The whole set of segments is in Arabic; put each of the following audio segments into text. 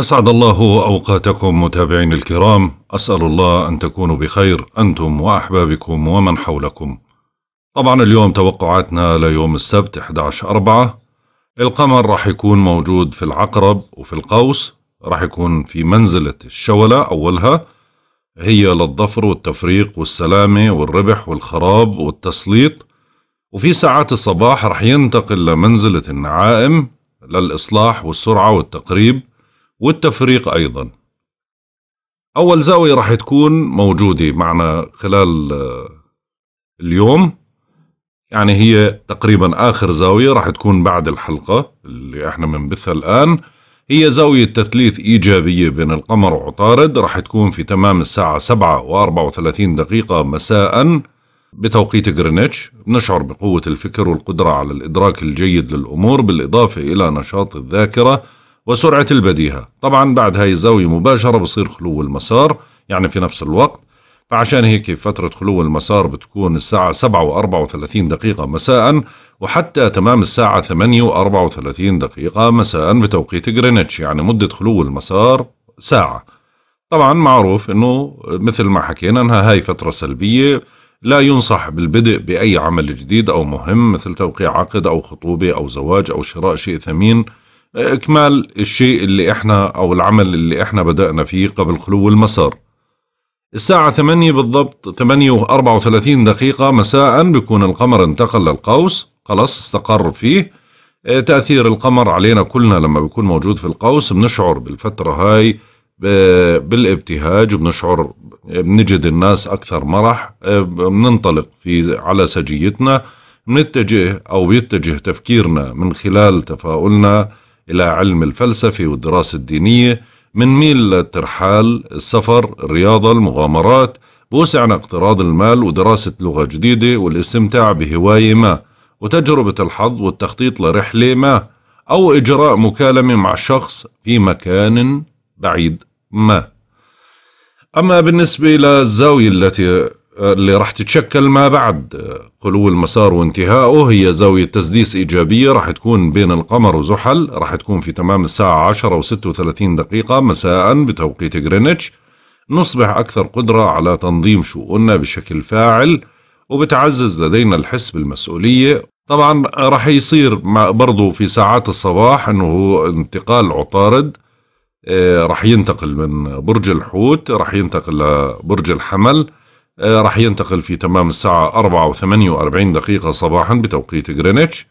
أسعد الله أوقاتكم متابعين الكرام أسأل الله أن تكونوا بخير أنتم وأحبابكم ومن حولكم طبعا اليوم توقعاتنا ليوم السبت 11 أربعة القمر راح يكون موجود في العقرب وفي القوس راح يكون في منزلة الشولة أولها هي للظفر والتفريق والسلامة والربح والخراب والتسليط وفي ساعات الصباح راح ينتقل لمنزلة النعائم للإصلاح والسرعة والتقريب والتفريق أيضا أول زاوية راح تكون موجودة معنا خلال آه، اليوم يعني هي تقريبا آخر زاوية راح تكون بعد الحلقة اللي احنا بنبثها الآن هي زاوية تثليث إيجابية بين القمر وعطارد راح تكون في تمام الساعة 7 و34 دقيقة مساء بتوقيت غرينتش نشعر بقوة الفكر والقدرة على الإدراك الجيد للأمور بالإضافة إلى نشاط الذاكرة وسرعة البديهة طبعا بعد هاي الزاوية مباشرة بصير خلو المسار يعني في نفس الوقت فعشان هيك فترة خلو المسار بتكون الساعة 7 و 34 دقيقة مساء وحتى تمام الساعة 8 و 34 دقيقة مساء بتوقيت جرينتش يعني مدة خلو المسار ساعة طبعا معروف انه مثل ما حكينا انها هاي فترة سلبية لا ينصح بالبدء بأي عمل جديد أو مهم مثل توقيع عقد أو خطوبة أو زواج أو شراء شيء ثمين اكمال الشيء اللي احنا او العمل اللي احنا بدانا فيه قبل خلو المسار الساعة 8 بالضبط 8 و34 دقيقة مساء بكون القمر انتقل للقوس خلاص استقر فيه آه، تأثير القمر علينا كلنا لما بيكون موجود في القوس بنشعر بالفترة هاي بالابتهاج بنشعر بنجد الناس أكثر مرح آه، بننطلق في على سجيتنا بنتجه أو بيتجه تفكيرنا من خلال تفاؤلنا إلى علم الفلسفة والدراسة الدينية منميل للترحال السفر الرياضة المغامرات وسعنا اقتراض المال ودراسة لغة جديدة والاستمتاع بهواية ما وتجربة الحظ والتخطيط لرحلة ما أو إجراء مكالمة مع شخص في مكان بعيد ما أما بالنسبة للزاوية التي اللي راح تتشكل ما بعد قلو المسار وانتهائه هي زاوية تسديس إيجابية راح تكون بين القمر وزحل راح تكون في تمام الساعة 10 و 36 دقيقة مساء بتوقيت غرينتش نصبح أكثر قدرة على تنظيم شؤوننا بشكل فاعل وبتعزز لدينا الحس بالمسؤولية طبعا راح يصير برضو في ساعات الصباح أنه انتقال عطارد آه، راح ينتقل من برج الحوت راح ينتقل لبرج الحمل آه، راح ينتقل في تمام الساعة 4 و48 دقيقة صباحا بتوقيت غرينتش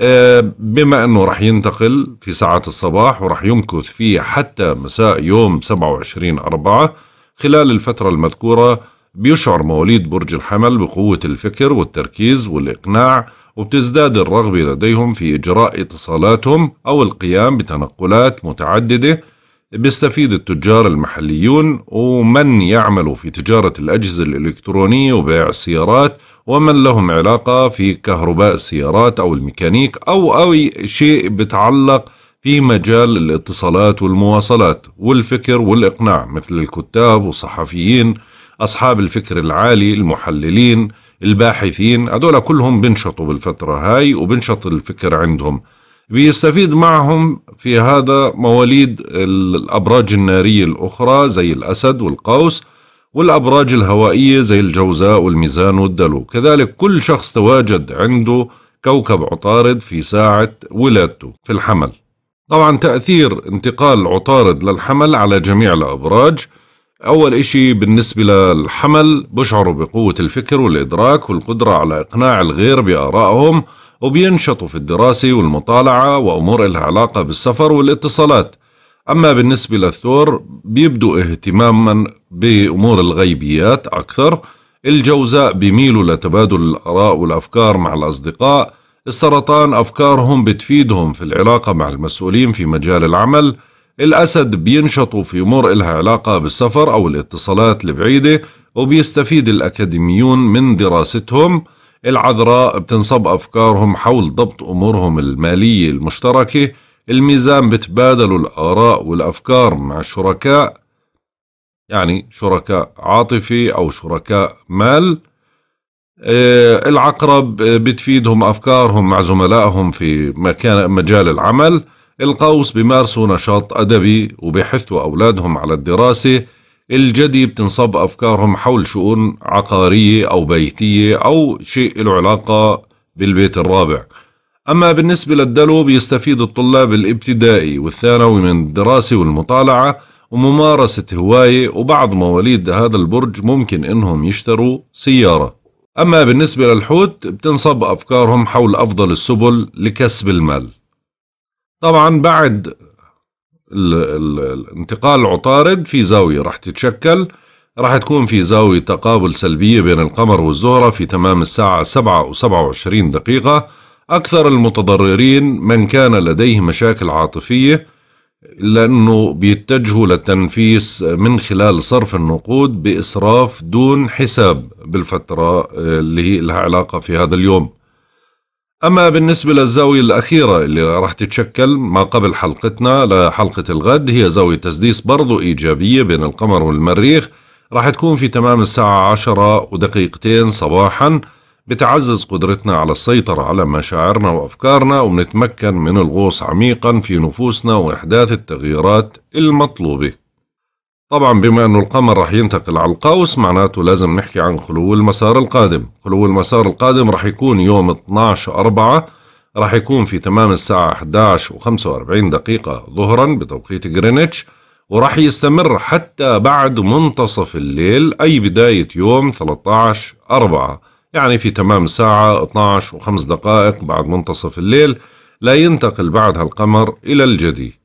آه، بما أنه راح ينتقل في ساعات الصباح وراح يمكث فيه حتى مساء يوم 27 أربعة خلال الفترة المذكورة بيشعر مواليد برج الحمل بقوة الفكر والتركيز والإقناع وبتزداد الرغبة لديهم في إجراء اتصالاتهم أو القيام بتنقلات متعددة بيستفيد التجار المحليون ومن يعمل في تجارة الأجهزة الإلكترونية وبيع السيارات ومن لهم علاقة في كهرباء السيارات أو الميكانيك أو أي شيء بتعلق في مجال الاتصالات والمواصلات والفكر والإقناع مثل الكتاب والصحفيين أصحاب الفكر العالي المحللين الباحثين هذول كلهم بنشطوا بالفترة هاي وبنشط الفكر عندهم بيستفيد معهم في هذا مواليد الأبراج النارية الأخرى زي الأسد والقوس والأبراج الهوائية زي الجوزاء والميزان والدلو كذلك كل شخص تواجد عنده كوكب عطارد في ساعة ولادته في الحمل طبعا تأثير انتقال عطارد للحمل على جميع الأبراج أول إشي بالنسبة للحمل بشعروا بقوة الفكر والإدراك والقدرة على إقناع الغير بآرائهم وبينشطوا في الدراسة والمطالعة وأمور إلها علاقة بالسفر والاتصالات أما بالنسبة للثور بيبدو اهتماما بأمور الغيبيات أكثر الجوزاء بيميلوا لتبادل الآراء والأفكار مع الأصدقاء السرطان أفكارهم بتفيدهم في العلاقة مع المسؤولين في مجال العمل الأسد بينشطوا في أمور إلها علاقة بالسفر أو الاتصالات البعيدة وبيستفيد الأكاديميون من دراستهم العذراء بتنصب أفكارهم حول ضبط أمورهم المالية المشتركة الميزان بتبادلوا الآراء والأفكار مع الشركاء يعني شركاء عاطفي أو شركاء مال آه، العقرب بتفيدهم أفكارهم مع زملائهم في مكان مجال العمل القوس بيمارسوا نشاط أدبي وبيحثوا أولادهم على الدراسة الجدي بتنصب أفكارهم حول شؤون عقارية أو بيتية أو شيء له علاقة بالبيت الرابع أما بالنسبة للدلو بيستفيد الطلاب الابتدائي والثانوي من الدراسة والمطالعة وممارسة هواية وبعض مواليد هذا البرج ممكن إنهم يشتروا سيارة أما بالنسبة للحوت بتنصب أفكارهم حول أفضل السبل لكسب المال طبعا بعد الانتقال العطارد في زاوية راح تتشكل راح تكون في زاوية تقابل سلبية بين القمر والزهرة في تمام الساعة 7 و 27 دقيقة أكثر المتضررين من كان لديه مشاكل عاطفية لأنه بيتجهوا للتنفيس من خلال صرف النقود بإسراف دون حساب بالفترة آه، اللي هي لها علاقة في هذا اليوم أما بالنسبة للزاوية الأخيرة اللي راح تتشكل ما قبل حلقتنا لحلقة الغد هي زاوية تسديس برضو إيجابية بين القمر والمريخ راح تكون في تمام الساعة عشرة ودقيقتين صباحا بتعزز قدرتنا على السيطرة على مشاعرنا وأفكارنا وبنتمكن من الغوص عميقا في نفوسنا وإحداث التغييرات المطلوبة طبعا بما أنه القمر راح ينتقل على القوس معناته لازم نحكي عن خلو المسار القادم خلو المسار القادم راح يكون يوم 12 4 راح يكون في تمام الساعة 11 و45 دقيقة ظهرا بتوقيت جرينتش وراح يستمر حتى بعد منتصف الليل أي بداية يوم 13 4 يعني في تمام ساعة 12 دقائق بعد منتصف الليل لا ينتقل بعدها القمر إلى الجدي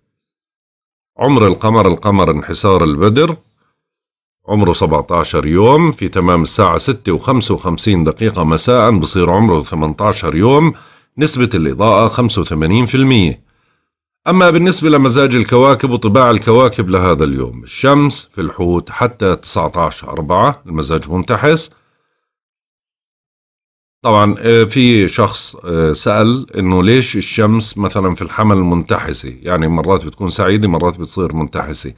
عمر القمر القمر انحسار البدر عمره 17 يوم في تمام الساعة 6 و 55 دقيقة مساء بصير عمره 18 يوم نسبة الإضاءة 85% أما بالنسبة لمزاج الكواكب وطباع الكواكب لهذا اليوم الشمس في الحوت حتى 19 أربعة المزاج منتحس طبعا آه، في شخص آه، سأل انه ليش الشمس مثلا في الحمل منتحسة يعني مرات بتكون سعيدة مرات بتصير منتحسة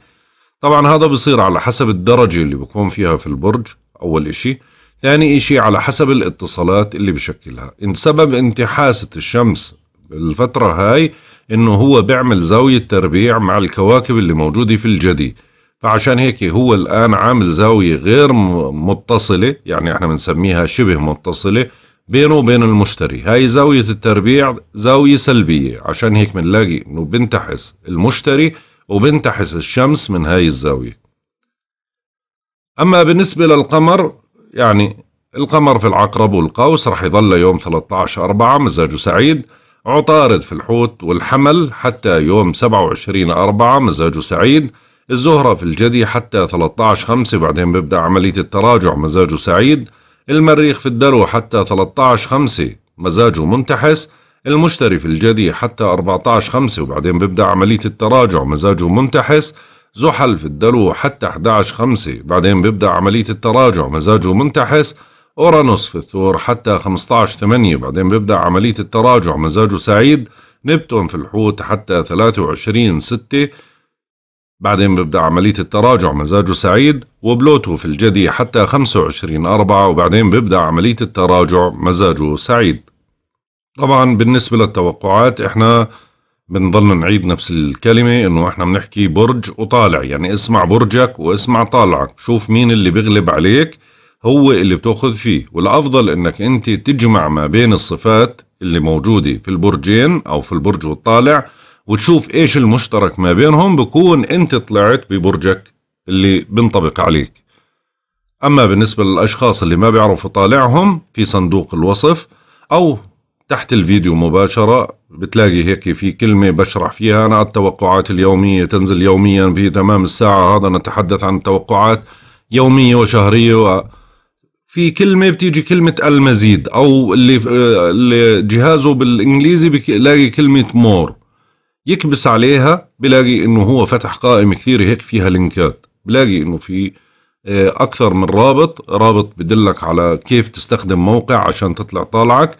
طبعا هذا بصير على حسب الدرجة اللي بكون فيها في البرج اول اشي ثاني اشي على حسب الاتصالات اللي بشكلها إن سبب انتحاسة الشمس الفترة هاي انه هو بيعمل زاوية تربيع مع الكواكب اللي موجودة في الجدي فعشان هيك هو الآن عامل زاوية غير متصلة يعني احنا بنسميها شبه متصلة بينه وبين المشتري هاي زاوية التربيع زاوية سلبية عشان هيك بنلاقي انه بنتحس المشتري وبنتحس الشمس من هاي الزاوية اما بالنسبة للقمر يعني القمر في العقرب والقوس رح يظل يوم 13 4 مزاجه سعيد عطارد في الحوت والحمل حتى يوم 27 4 مزاجه سعيد الزهرة في الجدي حتى 13 5 بعدين بيبدأ عملية التراجع مزاجه سعيد المريخ في الدلو حتى 13 13-5 مزاجه منتحس المشتري في الجدي حتى 14 14-5 وبعدين بيبدأ عملية التراجع مزاجه منتحس زحل في الدلو حتى 11 11-5 بعدين بيبدأ عملية التراجع مزاجه منتحس أورانوس في الثور حتى 15 8 بعدين بيبدأ عملية التراجع مزاجه سعيد نبتون في الحوت حتى 23 6 بعدين ببدأ عملية التراجع مزاجه سعيد وبلوتو في الجدي حتى 25 أربعة وبعدين ببدأ عملية التراجع مزاجه سعيد طبعا بالنسبة للتوقعات احنا بنضل نعيد نفس الكلمة انه احنا بنحكي برج وطالع يعني اسمع برجك واسمع طالعك شوف مين اللي بيغلب عليك هو اللي بتاخذ فيه والافضل انك انت تجمع ما بين الصفات اللي موجودة في البرجين او في البرج والطالع وتشوف ايش المشترك ما بينهم بكون انت طلعت ببرجك اللي بنطبق عليك اما بالنسبه للاشخاص اللي ما بيعرفوا طالعهم في صندوق الوصف او تحت الفيديو مباشرة بتلاقي هيك في كلمة بشرح فيها أنا التوقعات اليومية تنزل يوميا في تمام الساعة هذا نتحدث عن التوقعات يومية وشهرية و في كلمة بتيجي كلمة المزيد أو اللي, آه، اللي جهازه بالإنجليزي بلاقي كلمة مور يكبس عليها بلاقي انه هو فتح قائمه كثيره هيك فيها لينكات بلاقي انه في آه، اكثر من رابط رابط بدلك على كيف تستخدم موقع عشان تطلع طالعك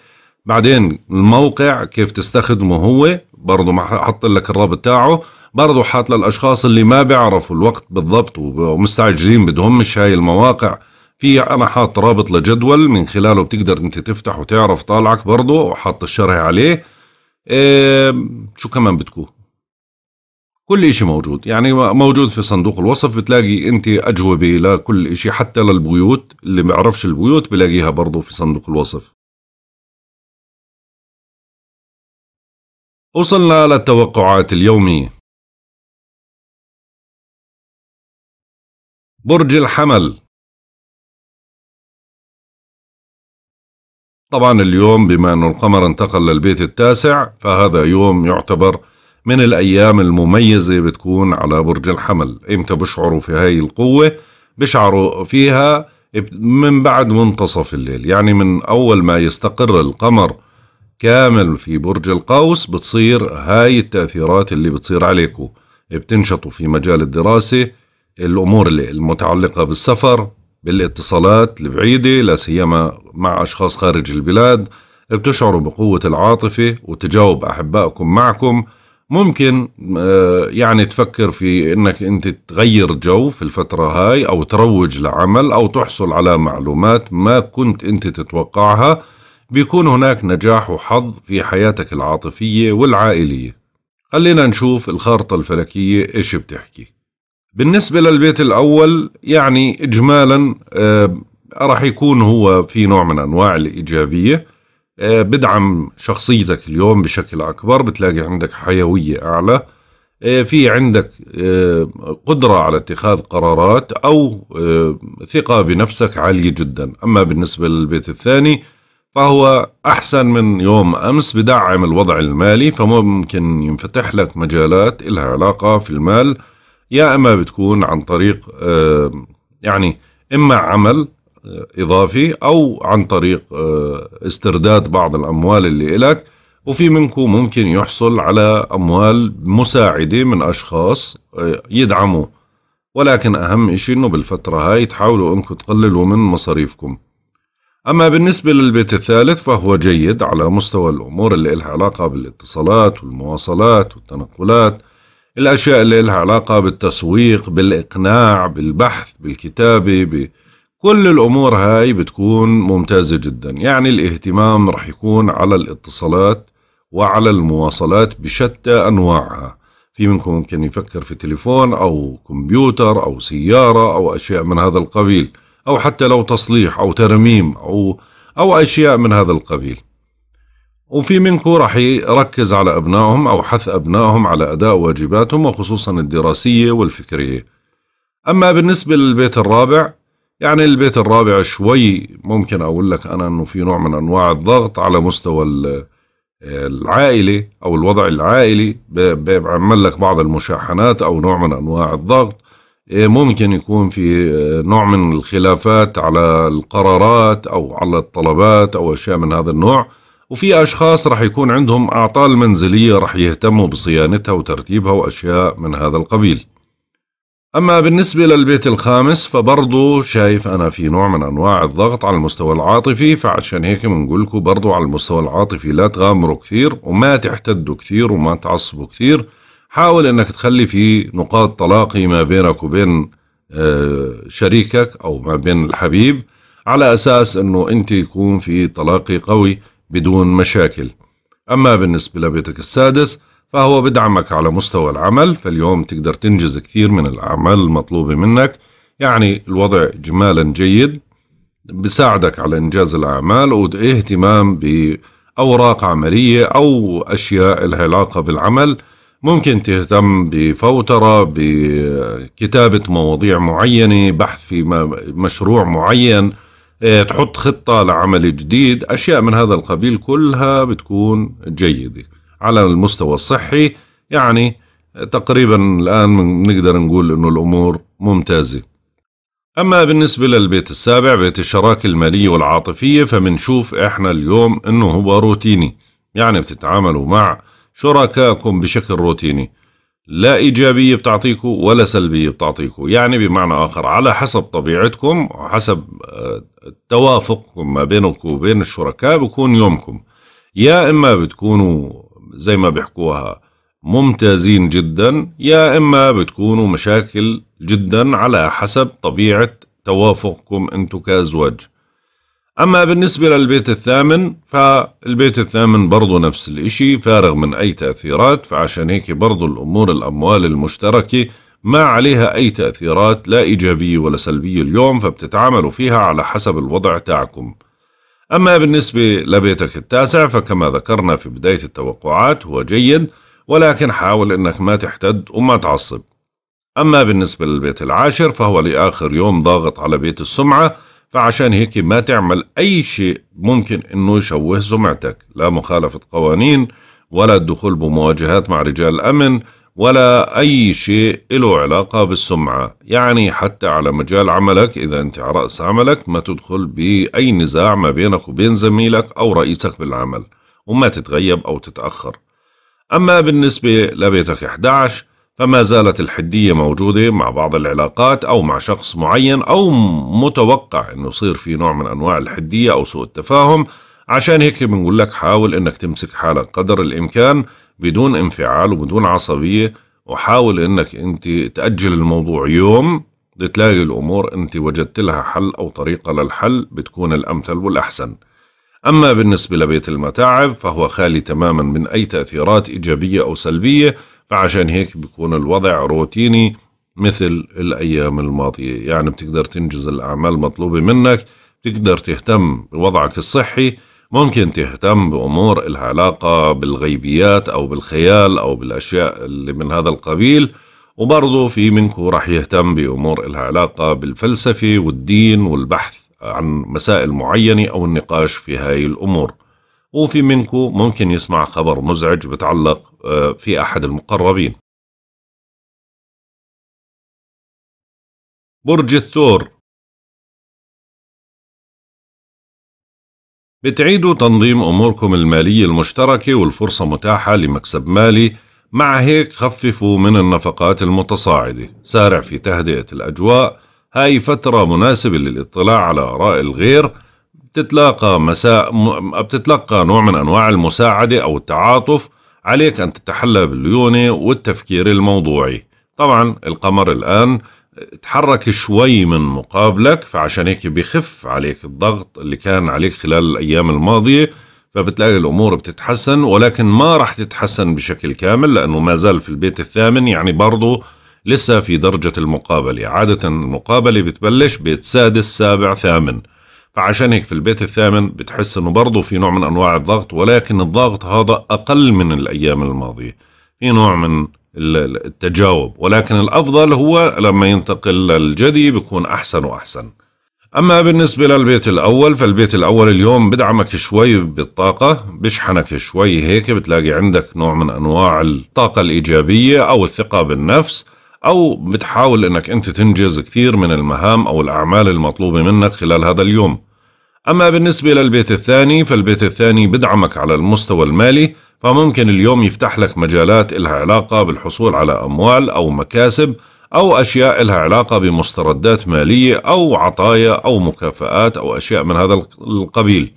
بعدين الموقع كيف تستخدمه هو برضه حط لك الرابط تاعه برضه حاط للاشخاص اللي ما بيعرفوا الوقت بالضبط ومستعجلين بدهم مش هاي المواقع في انا حاط رابط لجدول من خلاله بتقدر انت تفتح وتعرف طالعك برضه وحاط الشرح عليه إيه، شو كمان بدكو كل إشي موجود يعني موجود في صندوق الوصف بتلاقي أنت أجوبة لكل إشي حتى للبيوت اللي بيعرفش البيوت بلاقيها برضو في صندوق الوصف وصلنا للتوقعات اليومية برج الحمل طبعا اليوم بما أن القمر انتقل للبيت التاسع فهذا يوم يعتبر من الأيام المميزة بتكون على برج الحمل إمتى بشعروا في هاي القوة بشعروا فيها من بعد منتصف الليل يعني من أول ما يستقر القمر كامل في برج القوس بتصير هاي التأثيرات اللي بتصير عليكم بتنشطوا في مجال الدراسة الأمور المتعلقة بالسفر بالاتصالات البعيدة لا سيما مع أشخاص خارج البلاد بتشعروا بقوة العاطفة وتجاوب أحبائكم معكم ممكن آه، يعني تفكر في انك انت تغير جو في الفترة هاي او تروج لعمل او تحصل على معلومات ما كنت انت تتوقعها بيكون هناك نجاح وحظ في حياتك العاطفية والعائلية خلينا نشوف الخارطة الفلكية ايش بتحكي بالنسبة للبيت الأول يعني إجمالا آه، راح يكون هو في نوع من أنواع الإيجابية آه، بدعم شخصيتك اليوم بشكل أكبر بتلاقي عندك حيوية أعلى آه، في عندك قدرة على اتخاذ قرارات أو ثقة بنفسك عالية جدا أما بالنسبة للبيت الثاني فهو أحسن من يوم أمس بدعم الوضع المالي فممكن ينفتح لك مجالات إلها علاقة في المال يا اما بتكون عن طريق آه، يعني اما عمل آه، اضافي او عن طريق آه، استرداد بعض الاموال اللي الك وفي منكم ممكن يحصل على اموال مساعده من اشخاص يدعموه ولكن اهم شيء انه بالفتره هاي تحاولوا انكم تقللوا من مصاريفكم أما بالنسبة للبيت الثالث فهو جيد على مستوى الأمور اللي إلها علاقة بالاتصالات والمواصلات والتنقلات الأشياء اللي لها علاقة بالتسويق بالإقناع بالبحث بالكتابة بكل الأمور هاي بتكون ممتازة جدا يعني الاهتمام رح يكون على الاتصالات وعلى المواصلات بشتى أنواعها في منكم ممكن يفكر في تليفون أو كمبيوتر أو سيارة أو أشياء من هذا القبيل أو حتى لو تصليح أو ترميم أو أو أشياء من هذا القبيل وفي منكم راح يركز على أبنائهم أو حث أبنائهم على أداء واجباتهم وخصوصا الدراسية والفكرية أما بالنسبة للبيت الرابع يعني البيت الرابع شوي ممكن أقول لك أنا أنه في نوع من أنواع الضغط على مستوى العائلة أو الوضع العائلي بعمل لك بعض المشاحنات أو نوع من أنواع الضغط إيه، ممكن يكون في إيه، نوع من الخلافات على القرارات أو على الطلبات أو أشياء من هذا النوع وفي أشخاص راح يكون عندهم أعطال منزلية راح يهتموا بصيانتها وترتيبها وأشياء من هذا القبيل أما بالنسبة للبيت الخامس فبرضو شايف أنا في نوع من أنواع الضغط على المستوى العاطفي فعشان هيك بنقول لكم برضو على المستوى العاطفي لا تغامروا كثير وما تحتدوا كثير وما تعصبوا كثير حاول أنك تخلي في نقاط تلاقي ما بينك وبين آه، شريكك أو ما بين الحبيب على أساس أنه أنت يكون في تلاقي قوي بدون مشاكل أما بالنسبة لبيتك السادس فهو بدعمك على مستوى العمل فاليوم تقدر تنجز كثير من الأعمال المطلوبة منك يعني الوضع جمالا جيد بساعدك على إنجاز الأعمال واهتمام بأوراق عملية أو أشياء لها علاقة بالعمل ممكن تهتم بفوترة بكتابة مواضيع معينة بحث في مشروع معين إيه، تحط خطة لعمل جديد أشياء من هذا القبيل كلها بتكون جيدة على المستوى الصحي يعني تقريبا الآن بنقدر نقول أنه الأمور ممتازة أما بالنسبة للبيت السابع بيت الشراكة المالية والعاطفية فمنشوف إحنا اليوم أنه هو روتيني يعني بتتعاملوا مع شركائكم بشكل روتيني لا إيجابية بتعطيكوا ولا سلبية بتعطيكوا يعني بمعنى آخر على حسب طبيعتكم وحسب آه، توافقكم ما بينكم وبين الشركاء بكون يومكم يا إما بتكونوا زي ما بيحكوها ممتازين جدا يا إما بتكونوا مشاكل جدا على حسب طبيعة توافقكم أنتم كأزواج أما بالنسبة للبيت الثامن فالبيت الثامن برضو نفس الإشي فارغ من أي تأثيرات فعشان هيك برضو الأمور الأموال المشتركة ما عليها أي تأثيرات لا إيجابية ولا سلبية اليوم فبتتعاملوا فيها على حسب الوضع تاعكم أما بالنسبة لبيتك التاسع فكما ذكرنا في بداية التوقعات هو جيد ولكن حاول أنك ما تحتد وما تعصب أما بالنسبة للبيت العاشر فهو لآخر يوم ضاغط على بيت السمعة فعشان هيك ما تعمل أي شيء ممكن أنه يشوه سمعتك لا مخالفة قوانين ولا الدخول بمواجهات مع رجال الأمن ولا أي شيء له علاقة بالسمعة يعني حتى على مجال عملك إذا أنت على رأس عملك ما تدخل بأي نزاع ما بينك وبين زميلك أو رئيسك بالعمل وما تتغيب أو تتأخر أما بالنسبة لبيتك 11 فما زالت الحدية موجودة مع بعض العلاقات أو مع شخص معين أو متوقع أنه يصير في نوع من أنواع الحدية أو سوء التفاهم عشان هيك بنقول لك حاول أنك تمسك حالك قدر الإمكان بدون انفعال وبدون عصبية وحاول أنك أنت تأجل الموضوع يوم لتلاقي الأمور أنت وجدت لها حل أو طريقة للحل بتكون الأمثل والأحسن أما بالنسبة لبيت المتاعب فهو خالي تماما من أي تأثيرات إيجابية أو سلبية فعشان هيك بيكون الوضع روتيني مثل الأيام الماضية يعني بتقدر تنجز الأعمال المطلوبة منك بتقدر تهتم بوضعك الصحي ممكن تهتم بأمور الها علاقة بالغيبيات أو بالخيال أو بالأشياء اللي من هذا القبيل وبرضه في منكم رح يهتم بأمور الها علاقة بالفلسفة والدين والبحث عن مسائل معينة أو النقاش في هاي الأمور وفي منكم ممكن يسمع خبر مزعج بتعلق آه، في أحد المقربين برج الثور بتعيدوا تنظيم أموركم المالية المشتركة والفرصة متاحة لمكسب مالي مع هيك خففوا من النفقات المتصاعدة سارع في تهدئة الأجواء هاي فترة مناسبة للاطلاع على آراء الغير بتتلاقى مساء بتتلقى نوع من انواع المساعده او التعاطف عليك ان تتحلى بالليونه والتفكير الموضوعي طبعا القمر الان تحرك شوي من مقابلك فعشان هيك بخف عليك الضغط اللي كان عليك خلال الايام الماضيه فبتلاقي الامور بتتحسن ولكن ما راح تتحسن بشكل كامل لانه ما زال في البيت الثامن يعني برضه لسه في درجة المقابلة عادة المقابلة بتبلش بيت سادس سابع ثامن فعشان هيك في البيت الثامن بتحس انه برضه في نوع من انواع الضغط ولكن الضغط هذا اقل من الايام الماضيه في نوع من التجاوب ولكن الافضل هو لما ينتقل للجدي بيكون احسن واحسن اما بالنسبه للبيت الاول فالبيت الاول اليوم بدعمك شوي بالطاقه بشحنك شوي هيك بتلاقي عندك نوع من انواع الطاقه الايجابيه او الثقه بالنفس أو بتحاول أنك أنت تنجز كثير من المهام أو الأعمال المطلوبة منك خلال هذا اليوم أما بالنسبة للبيت الثاني فالبيت الثاني بدعمك على المستوى المالي فممكن اليوم يفتح لك مجالات إلها علاقة بالحصول على أموال أو مكاسب أو أشياء إلها علاقة بمستردات مالية أو عطايا أو مكافآت أو أشياء من هذا القبيل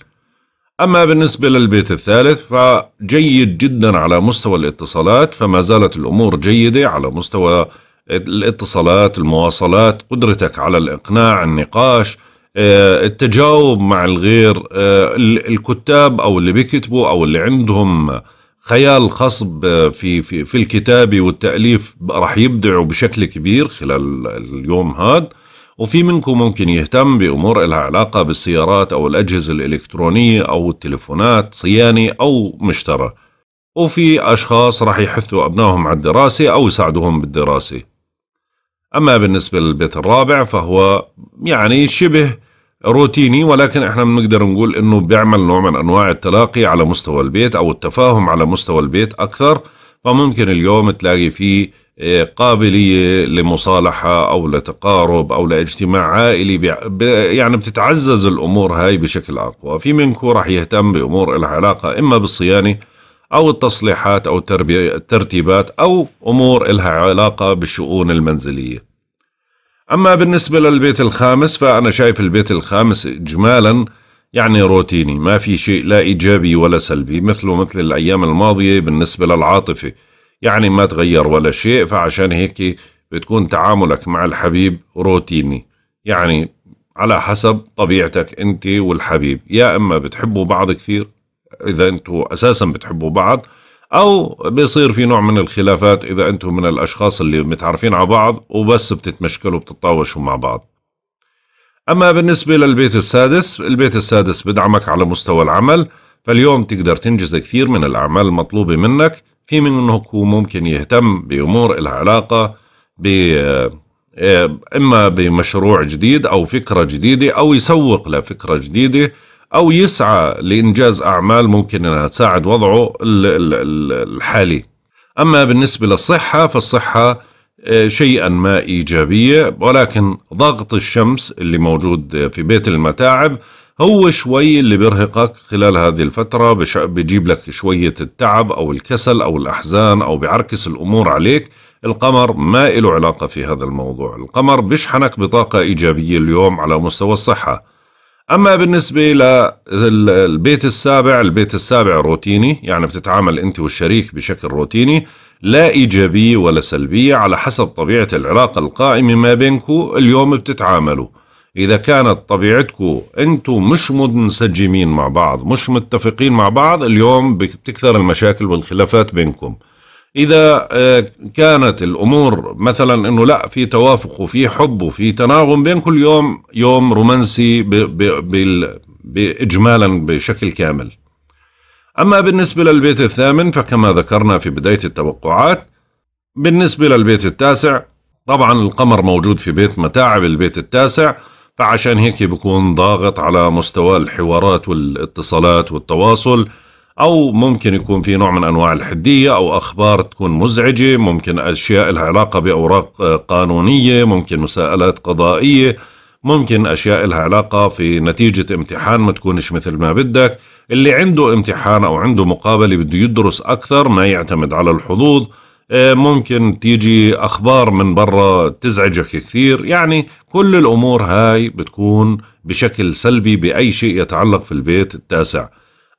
أما بالنسبة للبيت الثالث فجيد جدا على مستوى الاتصالات فما زالت الأمور جيدة على مستوى الاتصالات المواصلات قدرتك على الإقناع النقاش آه، التجاوب مع الغير آه، الكتاب أو اللي بيكتبوا أو اللي عندهم خيال خاص آه، في في في الكتابه والتاليف راح يبدعوا بشكل كبير خلال اليوم هذا وفي منكم ممكن يهتم بامور لها علاقه بالسيارات او الاجهزه الالكترونيه او التليفونات صيانه او مشترى وفي اشخاص راح يحثوا ابنائهم على الدراسه او يساعدوهم بالدراسه أما بالنسبة للبيت الرابع فهو يعني شبه روتيني ولكن احنا بنقدر نقول انه بيعمل نوع من انواع التلاقي على مستوى البيت او التفاهم على مستوى البيت اكثر فممكن اليوم تلاقي فيه آه، قابلية لمصالحة أو لتقارب أو لاجتماع عائلي يعني بتتعزز الأمور هاي بشكل أقوى في منكم رح يهتم بأمور لها علاقة إما بالصيانة أو التصليحات أو الترتيبات أو أمور إلها علاقة بالشؤون المنزلية أما بالنسبة للبيت الخامس فأنا شايف البيت الخامس إجمالا يعني روتيني ما في شيء لا إيجابي ولا سلبي مثله مثل الأيام الماضية بالنسبة للعاطفة يعني ما تغير ولا شيء فعشان هيك بتكون تعاملك مع الحبيب روتيني يعني على حسب طبيعتك أنت والحبيب يا إما بتحبوا بعض كثير اذا انتم اساسا بتحبوا بعض او بيصير في نوع من الخلافات اذا انتم من الاشخاص اللي متعرفين على بعض وبس بتتمشكلوا بتطاوشوا مع بعض اما بالنسبه للبيت السادس البيت السادس بدعمك على مستوى العمل فاليوم تقدر تنجز كثير من الاعمال المطلوبه منك في منك ممكن يهتم بامور لها علاقه ب إيه، اما بمشروع جديد او فكره جديده او يسوق لفكره جديده أو يسعى لإنجاز أعمال ممكن أنها تساعد وضعه الحالي أما بالنسبة للصحة فالصحة آه، شيئا ما إيجابية ولكن ضغط الشمس اللي موجود في بيت المتاعب هو شوي اللي بيرهقك خلال هذه الفترة بجيب لك شوية التعب أو الكسل أو الأحزان أو بعركس الأمور عليك القمر ما له علاقة في هذا الموضوع القمر بيشحنك بطاقة إيجابية اليوم على مستوى الصحة اما بالنسبه للبيت السابع البيت السابع روتيني يعني بتتعامل انت والشريك بشكل روتيني لا ايجابيه ولا سلبيه على حسب طبيعه العلاقه القائمه ما بينكم اليوم بتتعاملوا اذا كانت طبيعتكم انتم مش منسجمين مع بعض مش متفقين مع بعض اليوم بتكثر المشاكل والخلافات بينكم إذا آه، كانت الأمور مثلا أنه لا في توافق وفي حب وفي تناغم بين كل يوم يوم رومانسي بإجمالا بشكل كامل أما بالنسبة للبيت الثامن فكما ذكرنا في بداية التوقعات بالنسبة للبيت التاسع طبعا القمر موجود في بيت متاعب البيت التاسع فعشان هيك بكون ضاغط على مستوى الحوارات والاتصالات والتواصل أو ممكن يكون في نوع من أنواع الحدية أو أخبار تكون مزعجة ممكن أشياء لها علاقة بأوراق قانونية ممكن مساءلات قضائية ممكن أشياء لها علاقة في نتيجة امتحان ما تكونش مثل ما بدك اللي عنده امتحان أو عنده مقابلة بده يدرس أكثر ما يعتمد على الحظوظ آه، ممكن تيجي أخبار من برا تزعجك كثير يعني كل الأمور هاي بتكون بشكل سلبي بأي شيء يتعلق في البيت التاسع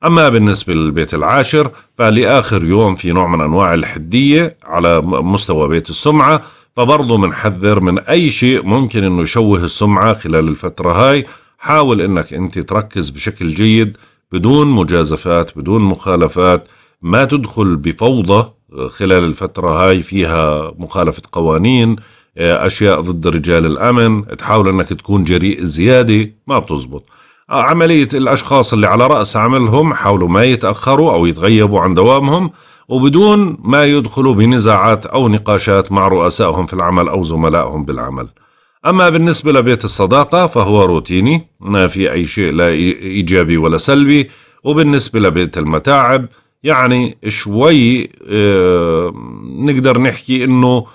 أما بالنسبة للبيت العاشر فلآخر يوم في نوع من أنواع الحدية على مستوى بيت السمعة فبرضه بنحذر من أي شيء ممكن أنه يشوه السمعة خلال الفترة هاي حاول أنك أنت تركز بشكل جيد بدون مجازفات بدون مخالفات ما تدخل بفوضى آه، خلال الفترة هاي فيها مخالفة قوانين آه، أشياء ضد رجال الأمن تحاول أنك تكون جريء زيادة ما بتزبط آه، عملية الأشخاص اللي على رأس عملهم حاولوا ما يتأخروا أو يتغيبوا عن دوامهم وبدون ما يدخلوا بنزاعات أو نقاشات مع رؤسائهم في العمل أو زملائهم بالعمل أما بالنسبة لبيت الصداقة فهو روتيني ما في أي شيء لا إيجابي ولا سلبي وبالنسبة لبيت المتاعب يعني شوي آه، نقدر نحكي أنه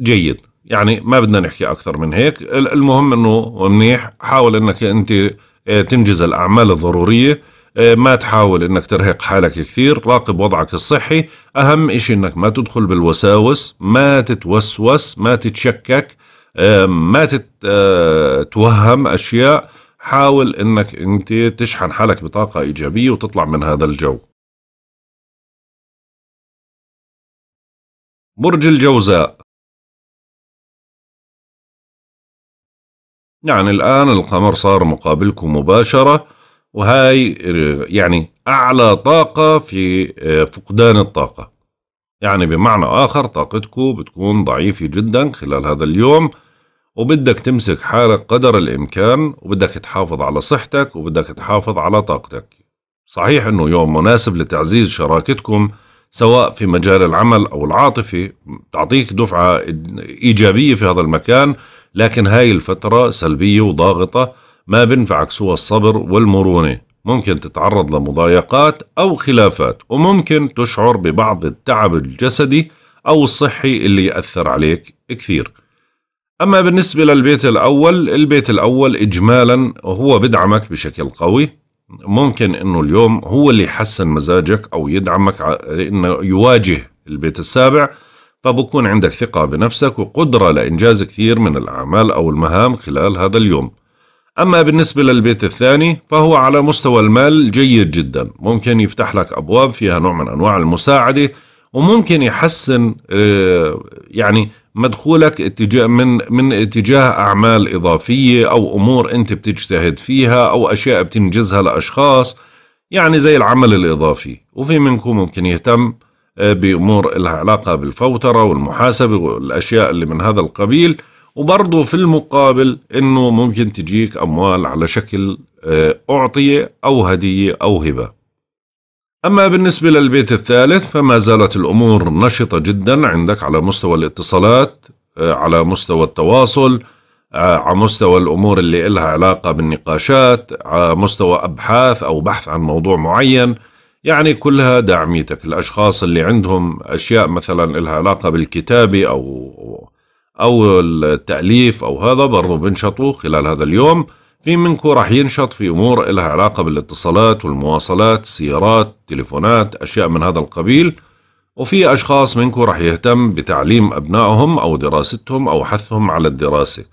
جيد يعني ما بدنا نحكي اكثر من هيك المهم انه منيح حاول انك انت آه، تنجز الاعمال الضروريه آه، ما تحاول انك ترهق حالك كثير راقب وضعك الصحي اهم اشي انك ما تدخل بالوساوس ما تتوسوس ما تتشكك آه، ما تتوهم اشياء حاول انك انت تشحن حالك بطاقه ايجابيه وتطلع من هذا الجو برج الجوزاء يعني الآن القمر صار مقابلكم مباشرة وهاي آه، يعني أعلى طاقة في آه، فقدان الطاقة يعني بمعنى آخر طاقتكم بتكون ضعيفة جدا خلال هذا اليوم وبدك تمسك حالك قدر الإمكان وبدك تحافظ على صحتك وبدك تحافظ على طاقتك صحيح أنه يوم مناسب لتعزيز شراكتكم سواء في مجال العمل أو العاطفي تعطيك دفعة إيجابية في هذا المكان لكن هاي الفترة سلبية وضاغطة ما بنفعك سوى الصبر والمرونة ممكن تتعرض لمضايقات أو خلافات وممكن تشعر ببعض التعب الجسدي أو الصحي اللي يأثر عليك كثير أما بالنسبة للبيت الأول البيت الأول إجمالا هو بدعمك بشكل قوي ممكن أنه اليوم هو اللي يحسن مزاجك أو يدعمك أنه يواجه البيت السابع فبكون عندك ثقة بنفسك وقدرة لإنجاز كثير من الأعمال أو المهام خلال هذا اليوم أما بالنسبة للبيت الثاني فهو على مستوى المال جيد جدا ممكن يفتح لك أبواب فيها نوع من أنواع المساعدة وممكن يحسن آه، يعني مدخولك اتجاه من من اتجاه اعمال اضافيه او امور انت بتجتهد فيها او اشياء بتنجزها لاشخاص يعني زي العمل الاضافي وفي منكم ممكن يهتم بأمور لها علاقة بالفوترة والمحاسبة والأشياء اللي من هذا القبيل وبرضه في المقابل أنه ممكن تجيك أموال على شكل آه، أعطية أو هدية أو هبة أما بالنسبة للبيت الثالث فما زالت الأمور نشطة جدا عندك على مستوى الاتصالات آه، على مستوى التواصل آه، على مستوى الأمور اللي لها علاقة بالنقاشات على مستوى أبحاث أو بحث عن موضوع معين يعني كلها داعميتك الأشخاص اللي عندهم أشياء مثلا لها علاقة بالكتابة أو أو التأليف أو هذا برضو بنشطوا خلال هذا اليوم في منكم راح ينشط في أمور لها علاقة بالاتصالات والمواصلات سيارات تليفونات أشياء من هذا القبيل وفي أشخاص منكم راح يهتم بتعليم أبنائهم أو دراستهم أو حثهم على الدراسة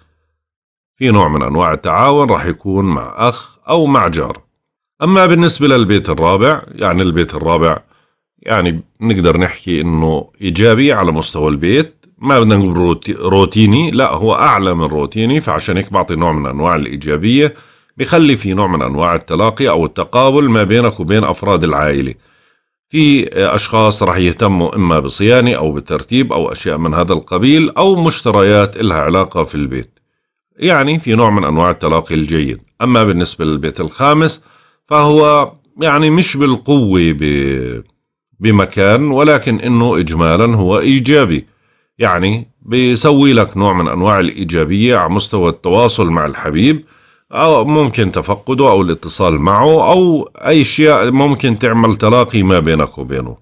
في نوع من أنواع التعاون راح يكون مع أخ أو مع جار أما بالنسبة للبيت الرابع يعني البيت الرابع يعني نقدر نحكي إنه إيجابي على مستوى البيت ما بدنا نقول روتيني لا هو أعلى من روتيني فعشان هيك بعطي نوع من أنواع الإيجابية بخلي في نوع من أنواع التلاقي أو التقابل ما بينك وبين أفراد العائلة في أشخاص رح يهتموا إما بصيانة أو بترتيب أو أشياء من هذا القبيل أو مشتريات إلها علاقة في البيت يعني في نوع من أنواع التلاقي الجيد أما بالنسبة للبيت الخامس فهو يعني مش بالقوة بمكان ولكن إنه إجمالا هو إيجابي يعني بيسوي لك نوع من أنواع الإيجابية على مستوى التواصل مع الحبيب أو ممكن تفقده أو الاتصال معه أو أي أشياء ممكن تعمل تلاقي ما بينك وبينه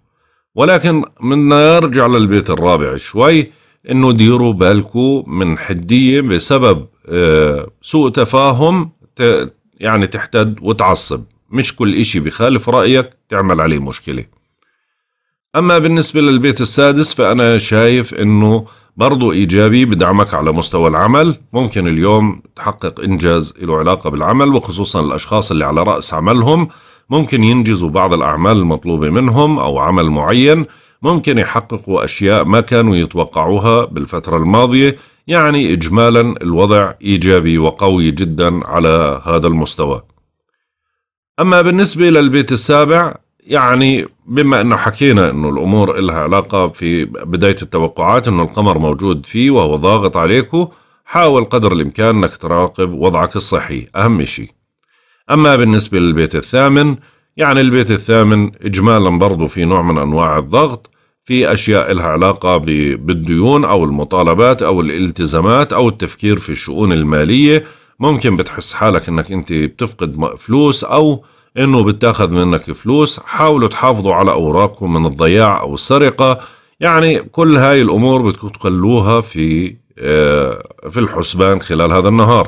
ولكن من يرجع للبيت الرابع شوي انه ديروا بالكم من حدية بسبب آه، سوء تفاهم يعني تحتد وتعصب مش كل إشي بخالف رأيك تعمل عليه مشكلة أما بالنسبة للبيت السادس فأنا شايف أنه برضو إيجابي بدعمك على مستوى العمل ممكن اليوم تحقق إنجاز له علاقة بالعمل وخصوصا الأشخاص اللي على رأس عملهم ممكن ينجزوا بعض الأعمال المطلوبة منهم أو عمل معين ممكن يحققوا أشياء ما كانوا يتوقعوها بالفترة الماضية يعني إجمالا الوضع إيجابي وقوي جدا على هذا المستوى أما بالنسبة للبيت السابع يعني بما أنه حكينا أنه الأمور إلها علاقة في بداية التوقعات أنه القمر موجود فيه وهو ضاغط عليك حاول قدر الإمكان أنك تراقب وضعك الصحي أهم شيء أما بالنسبة للبيت الثامن يعني البيت الثامن إجمالا برضو في نوع من أنواع الضغط في أشياء لها علاقة بالديون أو المطالبات أو الالتزامات أو التفكير في الشؤون المالية ممكن بتحس حالك انك انت بتفقد فلوس او انه بتاخذ منك فلوس حاولوا تحافظوا على اوراقكم من الضياع او السرقة يعني كل هاي الامور بدكم تخلوها في آه، في الحسبان خلال هذا النهار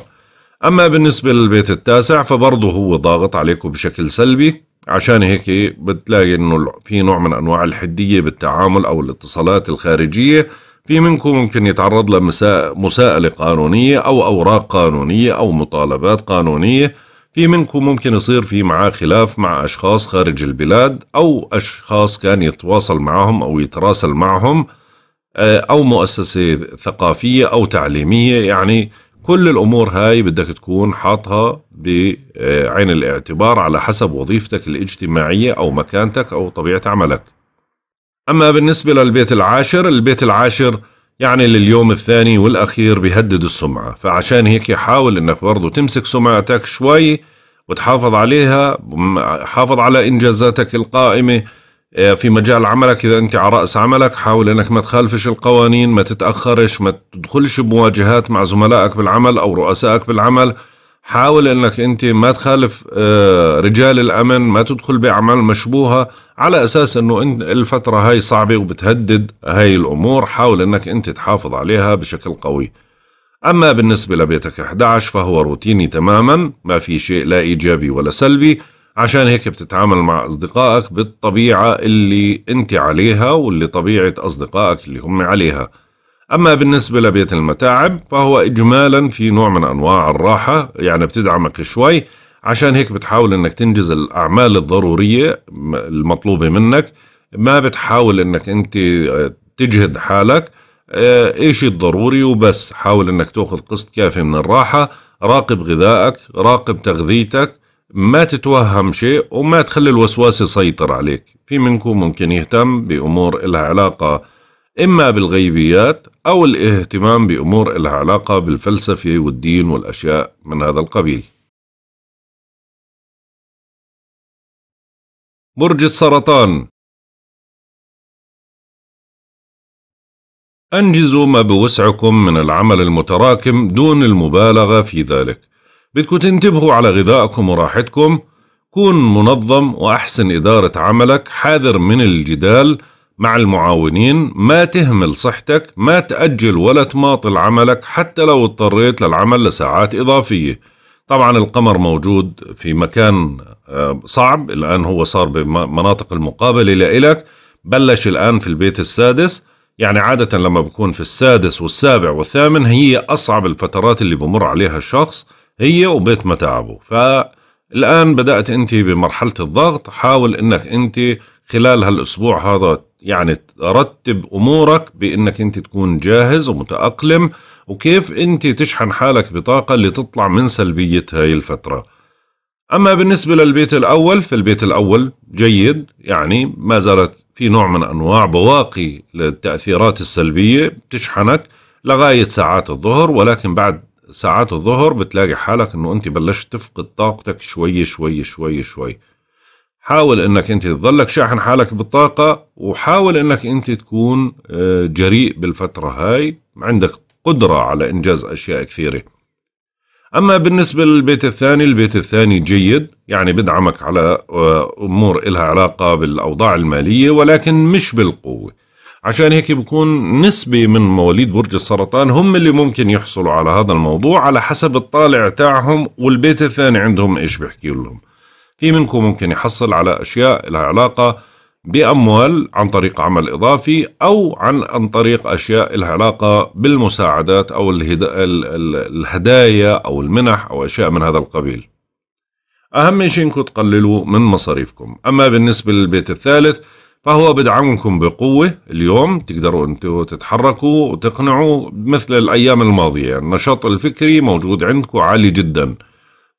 اما بالنسبة للبيت التاسع فبرضه هو ضاغط عليكم بشكل سلبي عشان هيك بتلاقي انه في نوع من انواع الحدية بالتعامل او الاتصالات الخارجية في منكم ممكن يتعرض لمساءلة قانونية أو أوراق قانونية أو مطالبات قانونية في منكم ممكن يصير في معاه خلاف مع أشخاص خارج البلاد أو أشخاص كان يتواصل معهم أو يتراسل معهم آه، أو مؤسسة ثقافية أو تعليمية يعني كل الأمور هاي بدك تكون حاطها بعين الاعتبار على حسب وظيفتك الاجتماعية أو مكانتك أو طبيعة عملك أما بالنسبة للبيت العاشر البيت العاشر يعني لليوم الثاني والأخير بيهدد السمعة فعشان هيك حاول أنك برضو تمسك سمعتك شوي وتحافظ عليها حافظ على إنجازاتك القائمة آه، في مجال عملك إذا أنت على رأس عملك حاول أنك ما تخالفش القوانين ما تتأخرش ما تدخلش بمواجهات مع زملائك بالعمل أو رؤسائك بالعمل حاول انك انت ما تخالف آه، رجال الامن ما تدخل باعمال مشبوهه على اساس انه انت الفتره هاي صعبه وبتهدد هاي الامور حاول انك انت تحافظ عليها بشكل قوي اما بالنسبه لبيتك 11 فهو روتيني تماما ما في شيء لا ايجابي ولا سلبي عشان هيك بتتعامل مع اصدقائك بالطبيعه اللي انت عليها واللي طبيعه اصدقائك اللي هم عليها أما بالنسبة لبيت المتاعب فهو إجمالا في نوع من أنواع الراحة يعني بتدعمك شوي عشان هيك بتحاول انك تنجز الاعمال الضروريه المطلوبه منك ما بتحاول انك انت آه، تجهد حالك آه، ايش الضروري وبس حاول انك تاخذ قسط كافي من الراحه راقب غذائك راقب تغذيتك ما تتوهم شيء وما تخلي الوسواس يسيطر عليك في منكم ممكن يهتم بامور لها علاقه إما بالغيبيات أو الاهتمام بأمور إلها علاقة بالفلسفة والدين والأشياء من هذا القبيل برج السرطان أنجزوا ما بوسعكم من العمل المتراكم دون المبالغة في ذلك بدكم تنتبهوا على غذائكم وراحتكم كون منظم وأحسن إدارة عملك حاذر من الجدال مع المعاونين ما تهمل صحتك ما تأجل ولا تماطل عملك حتى لو اضطريت للعمل لساعات إضافية طبعا القمر موجود في مكان آه، صعب الآن هو صار بمناطق المقابلة لإلك بلش الآن في البيت السادس يعني عادة لما بكون في السادس والسابع والثامن هي أصعب الفترات اللي بمر عليها الشخص هي وبيت متاعبه فالآن بدأت أنت بمرحلة الضغط حاول أنك أنت خلال هالاسبوع هذا يعني رتب امورك بانك انت تكون جاهز ومتاقلم وكيف انت تشحن حالك بطاقه لتطلع من سلبيه هاي الفتره اما بالنسبه للبيت الاول فالبيت الاول جيد يعني ما زالت في نوع من انواع بواقي للتاثيرات السلبيه بتشحنك لغايه ساعات الظهر ولكن بعد ساعات الظهر بتلاقي حالك انه انت بلشت تفقد طاقتك شوي شوي شوي شوي حاول انك انت تظلك شاحن حالك بالطاقة وحاول انك انت تكون آه، جريء بالفترة هاي عندك قدرة على انجاز اشياء كثيرة اما بالنسبة للبيت الثاني البيت الثاني جيد يعني بدعمك على آه، امور إلها علاقة بالاوضاع المالية ولكن مش بالقوة عشان هيك بكون نسبة من مواليد برج السرطان هم اللي ممكن يحصلوا على هذا الموضوع على حسب الطالع تاعهم والبيت الثاني عندهم ايش بحكي لهم في منكم ممكن يحصل على أشياء لها علاقة بأموال عن طريق عمل إضافي أو عن عن طريق أشياء لها علاقة بالمساعدات أو الهدايا أو المنح أو أشياء من هذا القبيل أهم شيء أنكم تقللوا من مصاريفكم أما بالنسبة للبيت الثالث فهو بدعمكم بقوة اليوم تقدروا أنتوا تتحركوا وتقنعوا مثل الأيام الماضية النشاط الفكري موجود عندكم عالي جداً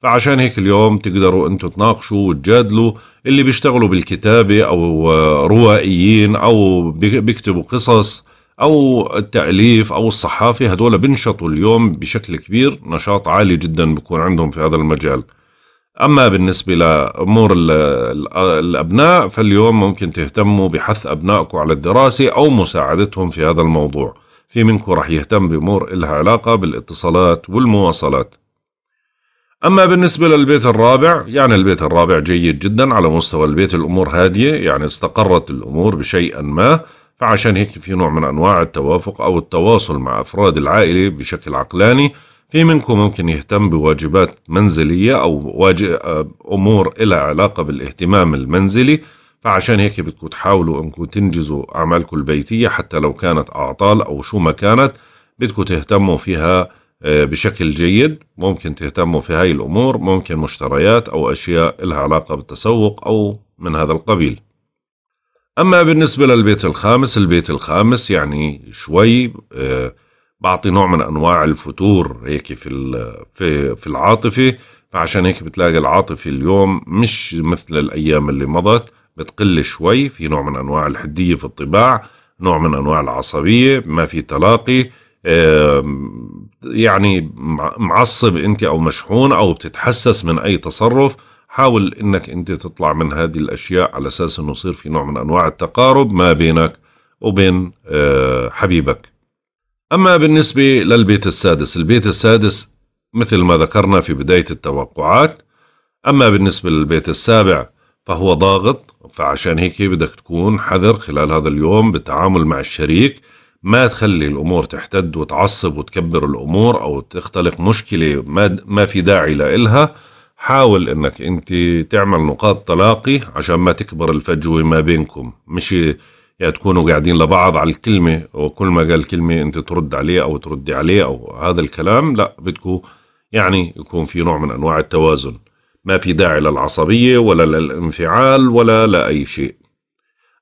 فعشان هيك اليوم تقدروا انتم تناقشوا وتجادلوا اللي بيشتغلوا بالكتابة او آه، روائيين او بيكتبوا قصص او التأليف او الصحافة هدول بنشطوا اليوم بشكل كبير نشاط عالي جدا بكون عندهم في هذا المجال اما بالنسبة لامور الابناء فاليوم ممكن تهتموا بحث ابنائكم على الدراسة او مساعدتهم في هذا الموضوع في منكم رح يهتم بامور إلها علاقة بالاتصالات والمواصلات أما بالنسبة للبيت الرابع يعني البيت الرابع جيد جدا على مستوى البيت الأمور هادية يعني استقرت الأمور بشيء ما فعشان هيك في نوع من أنواع التوافق أو التواصل مع أفراد العائلة بشكل عقلاني في منكم ممكن يهتم بواجبات منزلية أو آه، أمور إلى علاقة بالاهتمام المنزلي فعشان هيك بدكم تحاولوا انكم تنجزوا اعمالكم البيتيه حتى لو كانت اعطال او شو ما كانت بدكم تهتموا فيها آه، بشكل جيد ممكن تهتموا في هاي الأمور ممكن مشتريات أو أشياء لها علاقة بالتسوق أو من هذا القبيل أما بالنسبة للبيت الخامس البيت الخامس يعني شوي آه، بعطي نوع من أنواع الفتور هيك في, في, في العاطفة فعشان هيك بتلاقي العاطفة اليوم مش مثل الأيام اللي مضت بتقل شوي في نوع من أنواع الحدية في الطباع نوع من أنواع العصبية ما في تلاقي يعني معصب انت او مشحون او بتتحسس من اي تصرف حاول انك انت تطلع من هذه الاشياء على اساس انه يصير في نوع من انواع التقارب ما بينك وبين آه، حبيبك اما بالنسبه للبيت السادس البيت السادس مثل ما ذكرنا في بدايه التوقعات اما بالنسبه للبيت السابع فهو ضاغط فعشان هيك بدك تكون حذر خلال هذا اليوم بالتعامل مع الشريك ما تخلي الامور تحتد وتعصب وتكبر الامور او تختلق مشكله ما ما في داعي لإلها حاول انك انت تعمل نقاط تلاقي عشان ما تكبر الفجوه ما بينكم مش يا تكونوا قاعدين لبعض على الكلمه وكل ما قال كلمه انت ترد عليه او تردي عليه او هذا الكلام لا بدكم يعني يكون في نوع من انواع التوازن ما في داعي للعصبيه ولا للانفعال ولا لاي شيء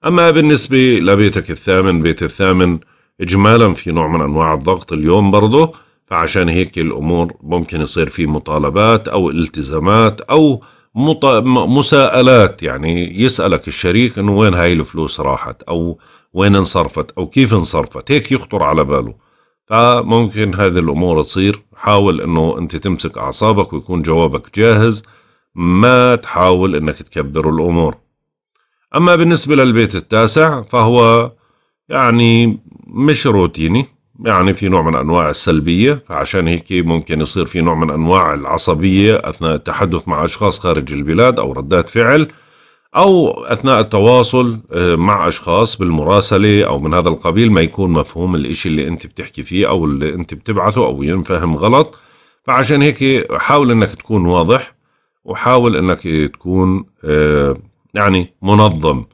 اما بالنسبه لبيتك الثامن بيت الثامن إجمالا في نوع من أنواع الضغط اليوم برضه فعشان هيك الأمور ممكن يصير في مطالبات أو التزامات أو مط... مساءلات يعني يسألك الشريك أنه وين هاي الفلوس راحت أو وين انصرفت أو كيف انصرفت هيك يخطر على باله فممكن هذه الأمور تصير حاول أنه أنت تمسك أعصابك ويكون جوابك جاهز ما تحاول أنك تكبر الأمور أما بالنسبة للبيت التاسع فهو يعني مش روتيني يعني في نوع من أنواع السلبية فعشان هيك ممكن يصير في نوع من أنواع العصبية أثناء التحدث مع أشخاص خارج البلاد أو ردات فعل أو أثناء التواصل آه، مع أشخاص بالمراسلة أو من هذا القبيل ما يكون مفهوم الإشي اللي أنت بتحكي فيه أو اللي أنت بتبعثه أو ينفهم غلط فعشان هيك حاول أنك تكون واضح وحاول أنك تكون آه، يعني منظم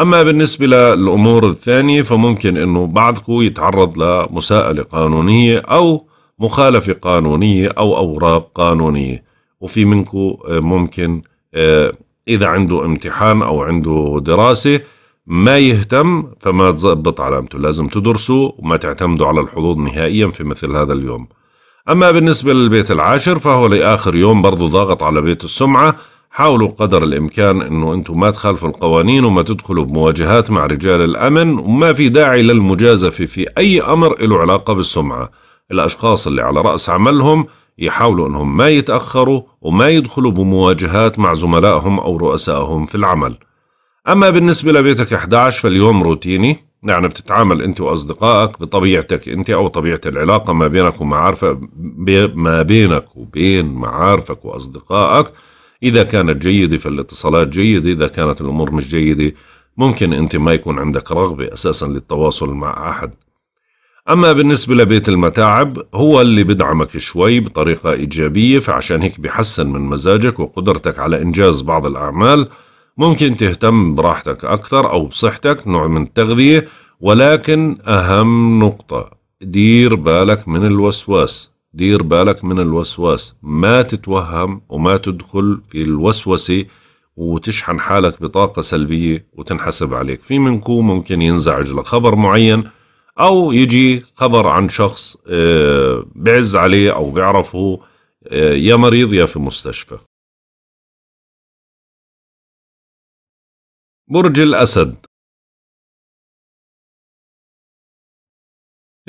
أما بالنسبة للأمور الثانية فممكن أنه بعضكم يتعرض لمساءلة قانونية أو مخالفة قانونية أو أوراق قانونية وفي منكم آه، ممكن آه، إذا عنده امتحان أو عنده دراسة ما يهتم فما تزبط علامته لازم تدرسوا وما تعتمدوا على الحظوظ نهائيا في مثل هذا اليوم أما بالنسبة للبيت العاشر فهو لآخر يوم برضو ضاغط على بيت السمعة حاولوا قدر الإمكان أنه أنتم ما تخالفوا القوانين وما تدخلوا بمواجهات مع رجال الأمن وما في داعي للمجازفة في أي أمر له علاقة بالسمعة الأشخاص اللي على رأس عملهم يحاولوا أنهم ما يتأخروا وما يدخلوا بمواجهات مع زملائهم أو رؤسائهم في العمل أما بالنسبة لبيتك 11 فاليوم روتيني يعني بتتعامل أنت وأصدقائك بطبيعتك أنت أو طبيعة العلاقة ما بينك ومعارفك ما بينك وبين معارفك وأصدقائك إذا كانت جيدة فالاتصالات جيدة إذا كانت الأمور مش جيدة ممكن أنت ما يكون عندك رغبة أساسا للتواصل مع أحد أما بالنسبة لبيت المتاعب هو اللي بدعمك شوي بطريقة إيجابية فعشان هيك بحسن من مزاجك وقدرتك على إنجاز بعض الأعمال ممكن تهتم براحتك أكثر أو بصحتك نوع من التغذية ولكن أهم نقطة دير بالك من الوسواس دير بالك من الوسواس ما تتوهم وما تدخل في الوسوسة وتشحن حالك بطاقة سلبية وتنحسب عليك في منكم ممكن ينزعج لخبر معين أو يجي خبر عن شخص آه، بعز عليه أو بيعرفه آه، يا مريض يا في مستشفى برج الأسد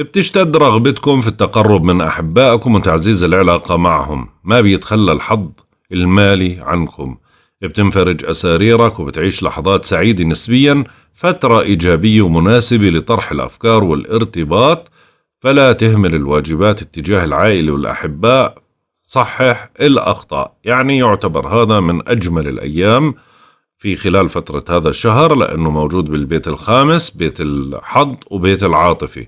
بتشتد رغبتكم في التقرب من أحبائكم وتعزيز العلاقة معهم ما بيتخلى الحظ المالي عنكم بتنفرج أساريرك وبتعيش لحظات سعيدة نسبيا فترة إيجابية ومناسبة لطرح الأفكار والارتباط فلا تهمل الواجبات اتجاه العائلة والأحباء صحح الأخطاء يعني يعتبر هذا من أجمل الأيام في خلال فترة هذا الشهر لأنه موجود بالبيت الخامس بيت الحظ وبيت العاطفة